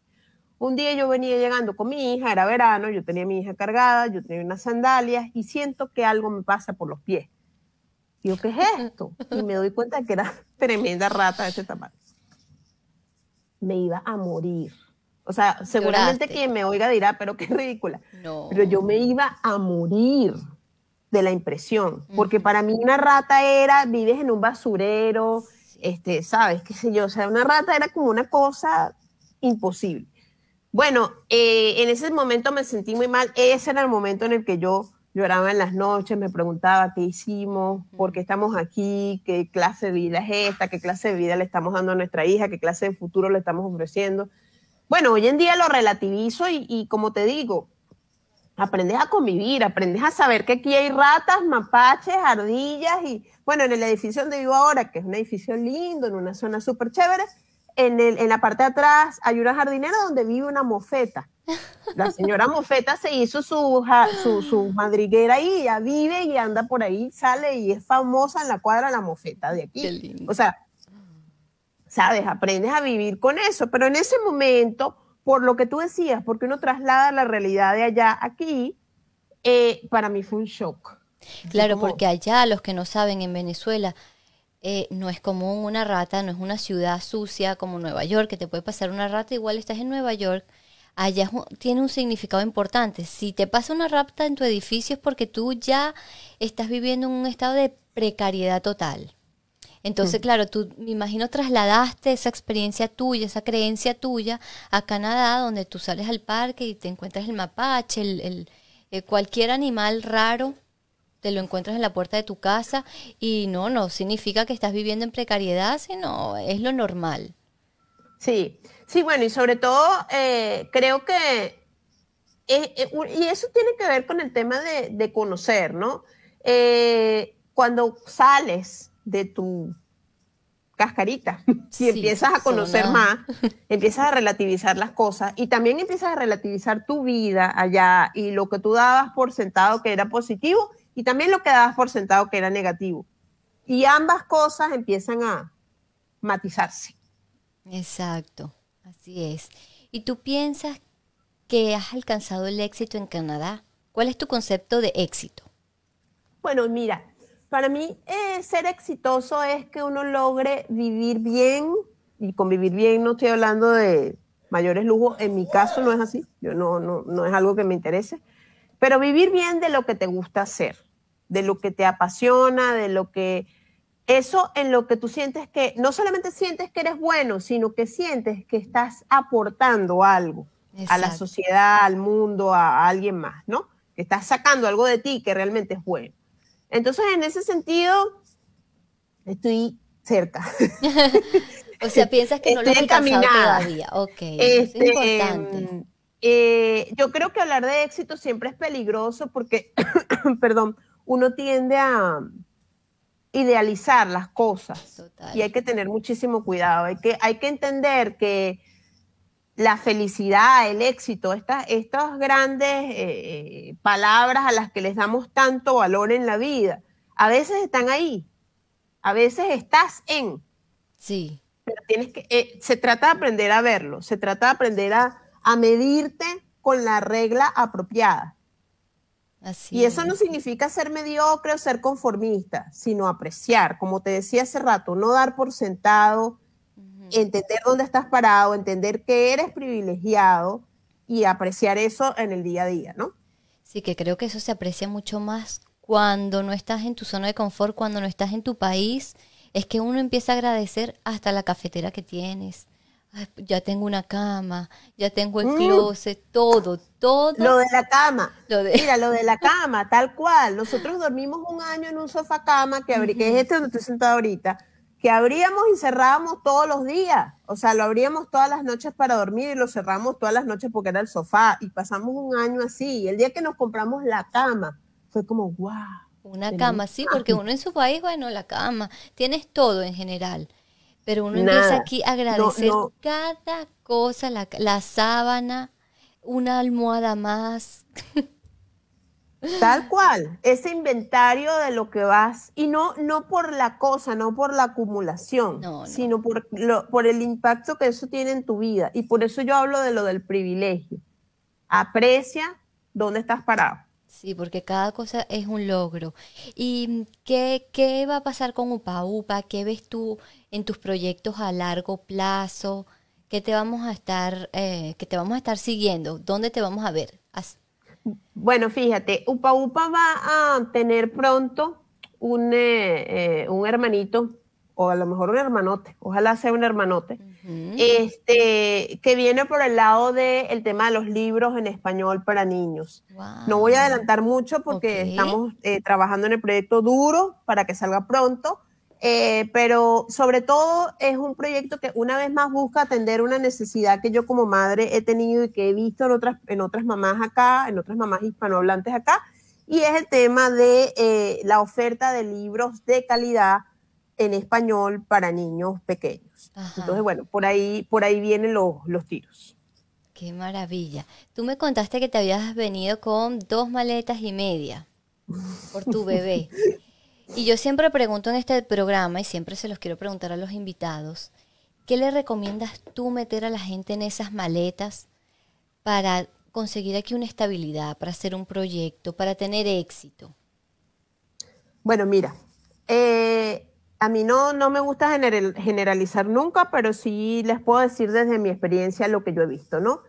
Un día yo venía llegando con mi hija, era verano, yo tenía a mi hija cargada, yo tenía unas sandalias y siento que algo me pasa por los pies. Digo, ¿qué es esto? Y me doy cuenta que era [laughs] tremenda rata de ese tamaño. Me iba a morir. O sea, seguramente quien me oiga dirá, pero qué ridícula. Pero yo me iba a morir de la impresión, porque para mí una rata era, vives en un basurero, este, sabes, qué sé yo, o sea, una rata era como una cosa imposible. Bueno, eh, en ese momento me sentí muy mal, ese era el momento en el que yo lloraba en las noches, me preguntaba qué hicimos, por qué estamos aquí, qué clase de vida es esta, qué clase de vida le estamos dando a nuestra hija, qué clase de futuro le estamos ofreciendo. Bueno, hoy en día lo relativizo y como te digo, aprendes a convivir, aprendes a saber que aquí hay ratas, mapaches, ardillas y, bueno, en el edificio donde vivo ahora, que es un edificio lindo, en una zona súper chévere, en, el, en la parte de atrás hay una jardinera donde vive una mofeta. La señora Mofeta se hizo su, su, su, madriguera ahí, ya vive y anda por ahí, sale y es famosa en la cuadra la Mofeta de aquí. O sea, sabes, aprendes a vivir con eso, pero en ese momento por lo que tú decías, porque uno traslada la realidad de allá aquí, eh, para mí fue un shock. Claro, porque allá, los que no saben, en Venezuela eh, no es común una rata, no es una ciudad sucia como Nueva York, que te puede pasar una rata, igual estás en Nueva York. Allá tiene un significado importante. Si te pasa una rata en tu edificio es porque tú ya estás viviendo en un estado de precariedad total. Entonces, mm. claro, tú me imagino trasladaste esa experiencia tuya, esa creencia tuya a Canadá, donde tú sales al parque y te encuentras el mapache, el, eh, cualquier animal raro te lo encuentras en la puerta de tu casa y no, no significa que estás viviendo en precariedad, sino es lo normal. Sí, sí, bueno, y sobre todo eh, creo que, eh, y eso tiene que ver con el tema de, de conocer, ¿no? cuando sales de tu cascarita [laughs] si empiezas a conocer más, [laughs] empiezas a relativizar las cosas y también empiezas a relativizar tu vida allá y lo que tú dabas por sentado que era positivo y también lo que dabas por sentado que era negativo. Y ambas cosas empiezan a matizarse. Exacto, así es. ¿Y tú piensas que has alcanzado el éxito en Canadá? ¿Cuál es tu concepto de éxito? Bueno, mira, para mí, eh, ser exitoso es que uno logre vivir bien, y con vivir bien no estoy hablando de mayores lujos, en mi caso no es así, yo no, no, es algo que me interese, pero vivir bien de lo que te gusta hacer, de lo que te apasiona, de lo que... Eso en lo que tú sientes que, no solamente sientes que eres bueno, sino que sientes que estás aportando algo a la sociedad, al mundo, a alguien más, ¿no? Que estás sacando algo de ti que realmente es bueno. Entonces, en ese sentido, estoy cerca. [laughs] o sea, piensas que no lo he todavía. Ok, es este, importante. Eh, yo creo que hablar de éxito siempre es peligroso porque, [coughs] perdón, uno tiende a idealizar las cosas y hay que tener muchísimo cuidado. Hay que, hay que entender que la felicidad, el éxito, estas, estas grandes eh, eh, palabras a las que les damos tanto valor en la vida, a veces están ahí, a veces estás en. Sí. Pero tienes que, eh, se trata de aprender a verlo, se trata de aprender a, medirte con la regla apropiada. y eso no significa ser mediocre o ser conformista, sino apreciar, como te decía hace rato, no dar por sentado, entender dónde estás parado, entender que eres privilegiado y apreciar eso en el día a día, ¿no? Sí, que creo que eso se aprecia mucho más cuando no estás en tu zona de confort, cuando no estás en tu país, es que uno empieza a agradecer hasta la cafetera que tienes. ya tengo una cama, ya tengo el mm. closet, todo, todo. Lo de la cama. Mira, lo de la [laughs] cama, tal cual. Nosotros dormimos un año en un sofá cama, que, que es este donde estoy sentada ahorita que abríamos y cerrábamos todos los días. O sea, lo abríamos todas las noches para dormir y lo cerramos todas las noches porque era el sofá. Y pasamos un año así. Y el día que nos compramos la cama, fue como, ¡guau! Una cama, sí, porque uno en su país, bueno, la cama, tienes todo en general. Pero uno empieza aquí a agradecer cada cosa, la, la sábana, una almohada más. [laughs] Tal cual, ese inventario de lo que vas, y no, no por la cosa, no por la acumulación, sino por, lo, por el impacto que eso tiene en tu vida. Y por eso yo hablo de lo del privilegio. Aprecia dónde estás parado. Sí, porque cada cosa es un logro. ¿Y qué, qué va a pasar con Upa Upa? ¿Qué ves tú en tus proyectos a largo plazo? ¿Qué te vamos a estar, eh, que te vamos a estar siguiendo? ¿Dónde te vamos a ver? Bueno, fíjate, Upa Upa va a tener pronto eh, eh, un, hermanito, o a lo mejor un hermanote, ojalá sea un hermanote, este, que viene por el lado del el tema de los libros en español para niños. No voy a adelantar mucho porque estamos eh, trabajando en el proyecto duro para que salga pronto eh, pero sobre todo es un proyecto que una vez más busca atender una necesidad que yo como madre he tenido y que he visto en otras, en otras mamás acá, en otras mamás hispanohablantes acá, y es el tema de eh, la oferta de libros de calidad en español para niños pequeños. Entonces, bueno, por ahí, por ahí vienen los, los tiros. Qué maravilla. Tú me contaste que te habías venido con dos maletas y media por tu bebé. [laughs] Y yo siempre pregunto en este programa, y siempre se los quiero preguntar a los invitados, ¿qué le recomiendas tú meter a la gente en esas maletas para conseguir aquí una estabilidad, para hacer un proyecto, para tener éxito? Bueno, mira, eh, a mí no me gusta generalizar nunca, pero sí les puedo decir desde mi experiencia lo que yo he visto, ¿no?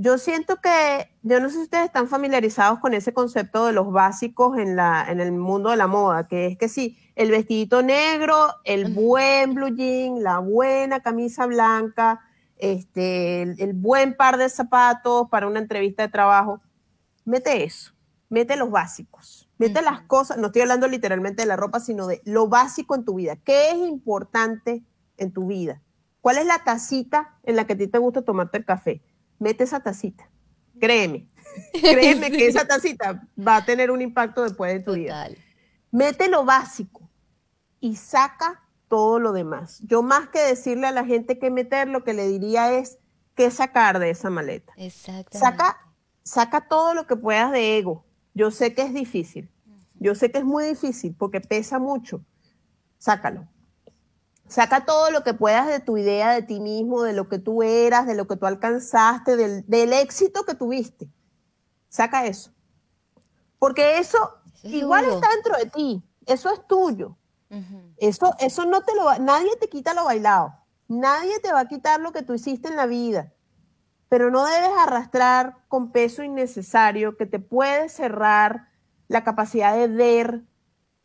Yo siento que, yo no sé si ustedes están familiarizados con ese concepto de los básicos en, la, en el mundo de la moda, que es que sí, el vestidito negro, el buen blue jean, la buena camisa blanca, este, el, buen par de zapatos para una entrevista de trabajo. Mete eso, mete los básicos, mete las cosas, no estoy hablando literalmente de la ropa, sino de lo básico en tu vida. ¿Qué es importante en tu vida? ¿Cuál es la tacita en la que a ti te gusta tomarte el café? mete esa tacita. Créeme, [laughs] [laughs] créeme que esa tacita va a tener un impacto después de tu vida. Mete lo básico y saca todo lo demás. Yo más que decirle a la gente qué meter, lo que le diría es qué sacar de esa maleta. Exacto. Saca, saca todo lo que puedas de ego. Yo sé que es difícil. Yo sé que es muy difícil porque pesa mucho. Sácalo. Saca todo lo que puedas de tu idea, de ti mismo, de lo que tú eras, de lo que tú alcanzaste, del, éxito que tuviste. Saca eso. Porque eso igual está dentro de ti. Eso es tuyo. Eso, eso no te lo nadie te quita lo bailado. Nadie te va a quitar lo que tú hiciste en la vida. Pero no debes arrastrar con peso innecesario que te puede cerrar la capacidad de ver,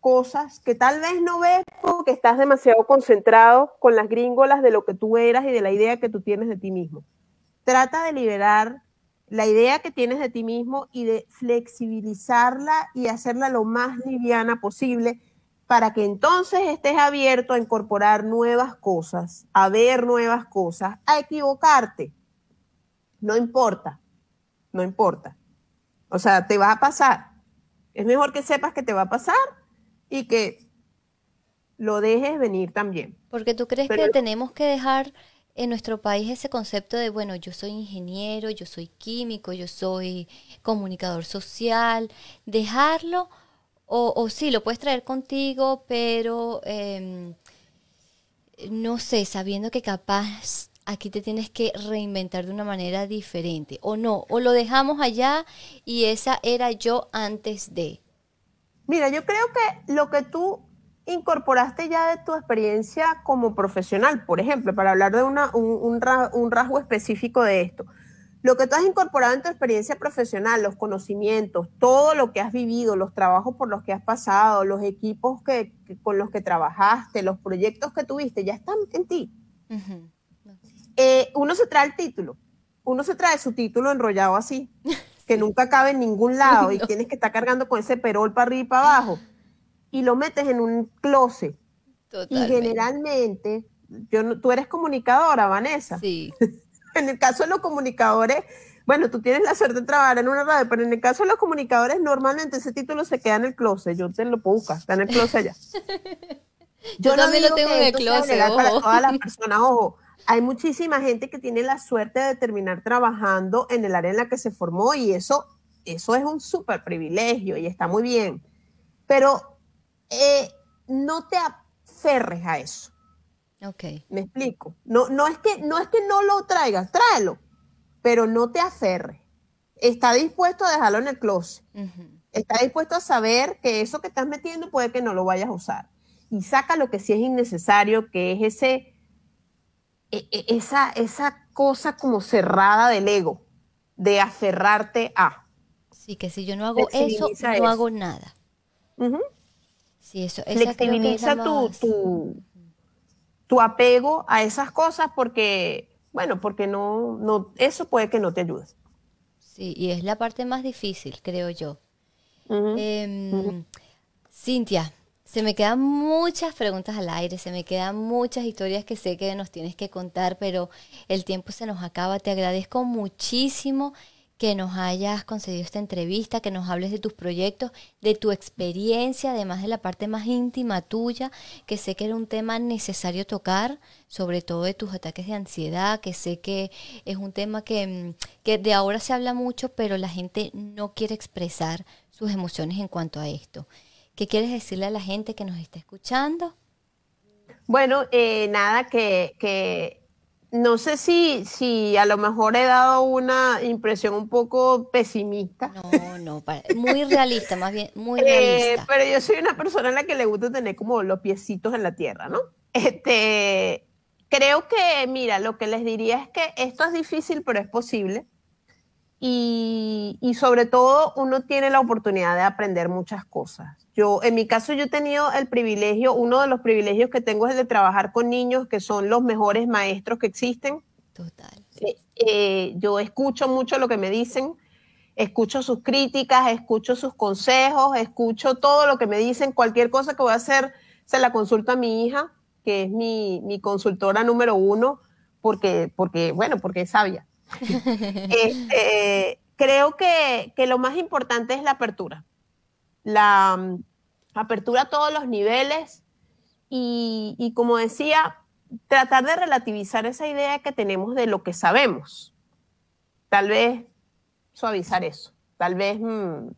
cosas que tal vez no ves porque estás demasiado concentrado con las gringolas de lo que tú eras y de la idea que tú tienes de ti mismo. Trata de liberar la idea que tienes de ti mismo y de flexibilizarla y hacerla lo más liviana posible para que entonces estés abierto a incorporar nuevas cosas, a ver nuevas cosas, a equivocarte. No importa, no importa. O sea, te va a pasar. Es mejor que sepas que te va a pasar y que lo dejes venir también. Porque tú crees que tenemos que dejar en nuestro país ese concepto de, bueno, yo soy ingeniero, yo soy químico, yo soy comunicador social, dejarlo, o, o sí, lo puedes traer contigo, pero em, no sé, sabiendo que capaz aquí te tienes que reinventar de una manera diferente, o no, o lo dejamos allá y esa era yo antes de. Mira, yo creo que lo que tú incorporaste ya de tu experiencia como profesional, por ejemplo, para hablar de un, rasgo específico de esto, lo que tú has incorporado en tu experiencia profesional, los conocimientos, todo lo que has vivido, los trabajos por los que has pasado, los equipos que, con los que trabajaste, los proyectos que tuviste, ya están en ti. Eh, uno se trae el título, uno se trae su título enrollado así. [laughs] que nunca cabe en ningún lado y [laughs] tienes que estar cargando con ese perol para arriba y para abajo y lo metes en un closet. Y generalmente, yo tú eres comunicadora, Vanessa. Sí. [laughs] en el caso de los comunicadores, bueno, tú tienes la suerte de trabajar en una radio, pero en el caso de los comunicadores, normalmente ese título se queda en el closet. Yo te lo puedo buscar, está en el closet allá. [laughs] yo, también lo tengo en el closet. Para todas las personas, ojo hay muchísima gente que tiene la suerte de terminar trabajando en el área en la que se formó y eso, eso es un súper privilegio y está muy bien. Pero eh, no te aferres a eso. Ok. Me explico. No, no, es que, no es que no lo traigas, tráelo, pero no te aferres. Está dispuesto a dejarlo en el closet. Está dispuesto a saber que eso que estás metiendo puede que no lo vayas a usar. Y saca lo que sí es innecesario, que es ese e, e, esa, esa cosa como cerrada del ego, de aferrarte a. Sí, que si yo no hago eso, no hago nada. sí, eso, Flexibiliza es tu, tu, tu, apego a esas cosas porque, bueno, porque no, no, eso puede que no te ayude. Sí, y es la parte más difícil, creo yo. Em, Cintia, se me quedan muchas preguntas al aire, se me quedan muchas historias que sé que nos tienes que contar, pero el tiempo se nos acaba. Te agradezco muchísimo que nos hayas concedido esta entrevista, que nos hables de tus proyectos, de tu experiencia, además de la parte más íntima tuya, que sé que era un tema necesario tocar, sobre todo de tus ataques de ansiedad, que sé que es un tema que, mm, de ahora se habla mucho, pero la gente no quiere expresar sus emociones en cuanto a esto. ¿Qué quieres decirle a la gente que nos está escuchando? Bueno, eh, nada, que, no sé si, si a lo mejor he dado una impresión un poco pesimista. No, no, muy realista, más bien, muy [laughs] eh, realista. pero yo soy una persona a la que le gusta tener como los piecitos en la tierra, ¿no? Este, creo que, mira, lo que les diría es que esto es difícil, pero es posible y, sobre todo uno tiene la oportunidad de aprender muchas cosas. Yo, en mi caso, yo he tenido el privilegio, uno de los privilegios que tengo es el de trabajar con niños que son los mejores maestros que existen. Total. Eh, yo escucho mucho lo que me dicen, escucho sus críticas, escucho sus consejos, escucho todo lo que me dicen, cualquier cosa que voy a hacer, se la consulto a mi hija, que es mi, consultora número uno, porque, porque, bueno, porque es sabia. Este, creo que, lo más importante es la apertura. La mm, apertura a todos los niveles y, como decía, tratar de relativizar esa idea que tenemos de lo que sabemos. Tal vez suavizar eso, tal vez mm,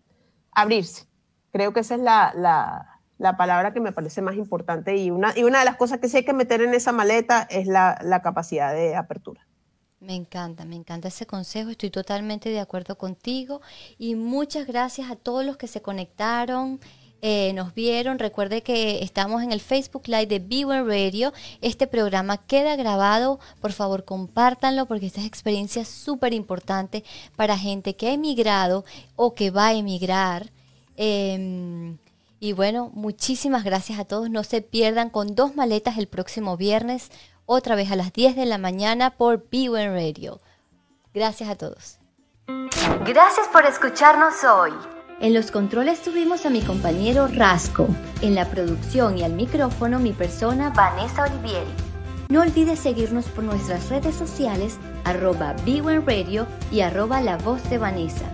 abrirse. Creo que esa es la, palabra que me parece más importante y una, y una de las cosas que sí hay que meter en esa maleta es la capacidad de apertura. Me encanta, me encanta ese consejo, estoy totalmente de acuerdo contigo y muchas gracias a todos los que se conectaron. Eh, nos vieron. Recuerde que estamos en el Facebook Live de b Radio. Este programa queda grabado. Por favor, compártanlo porque esta experiencia es súper importante para gente que ha emigrado o que va a emigrar. Em, y bueno, muchísimas gracias a todos. No se pierdan con dos maletas el próximo viernes otra vez a las 10 de la mañana por en Radio. Gracias a todos. Gracias por escucharnos hoy. En los controles tuvimos a mi compañero Rasco, en la producción y al micrófono mi persona Vanessa Olivieri. No olvides seguirnos por nuestras redes sociales arroba Radio y arroba La Voz de Vanessa.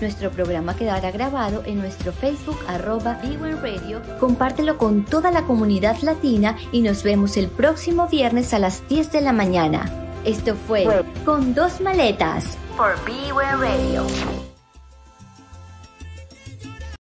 Nuestro programa quedará grabado en nuestro Facebook arroba Beware Radio. Compártelo con toda la comunidad latina y nos vemos el próximo viernes a las 10 de la mañana. Esto fue Con dos maletas por Beware Radio.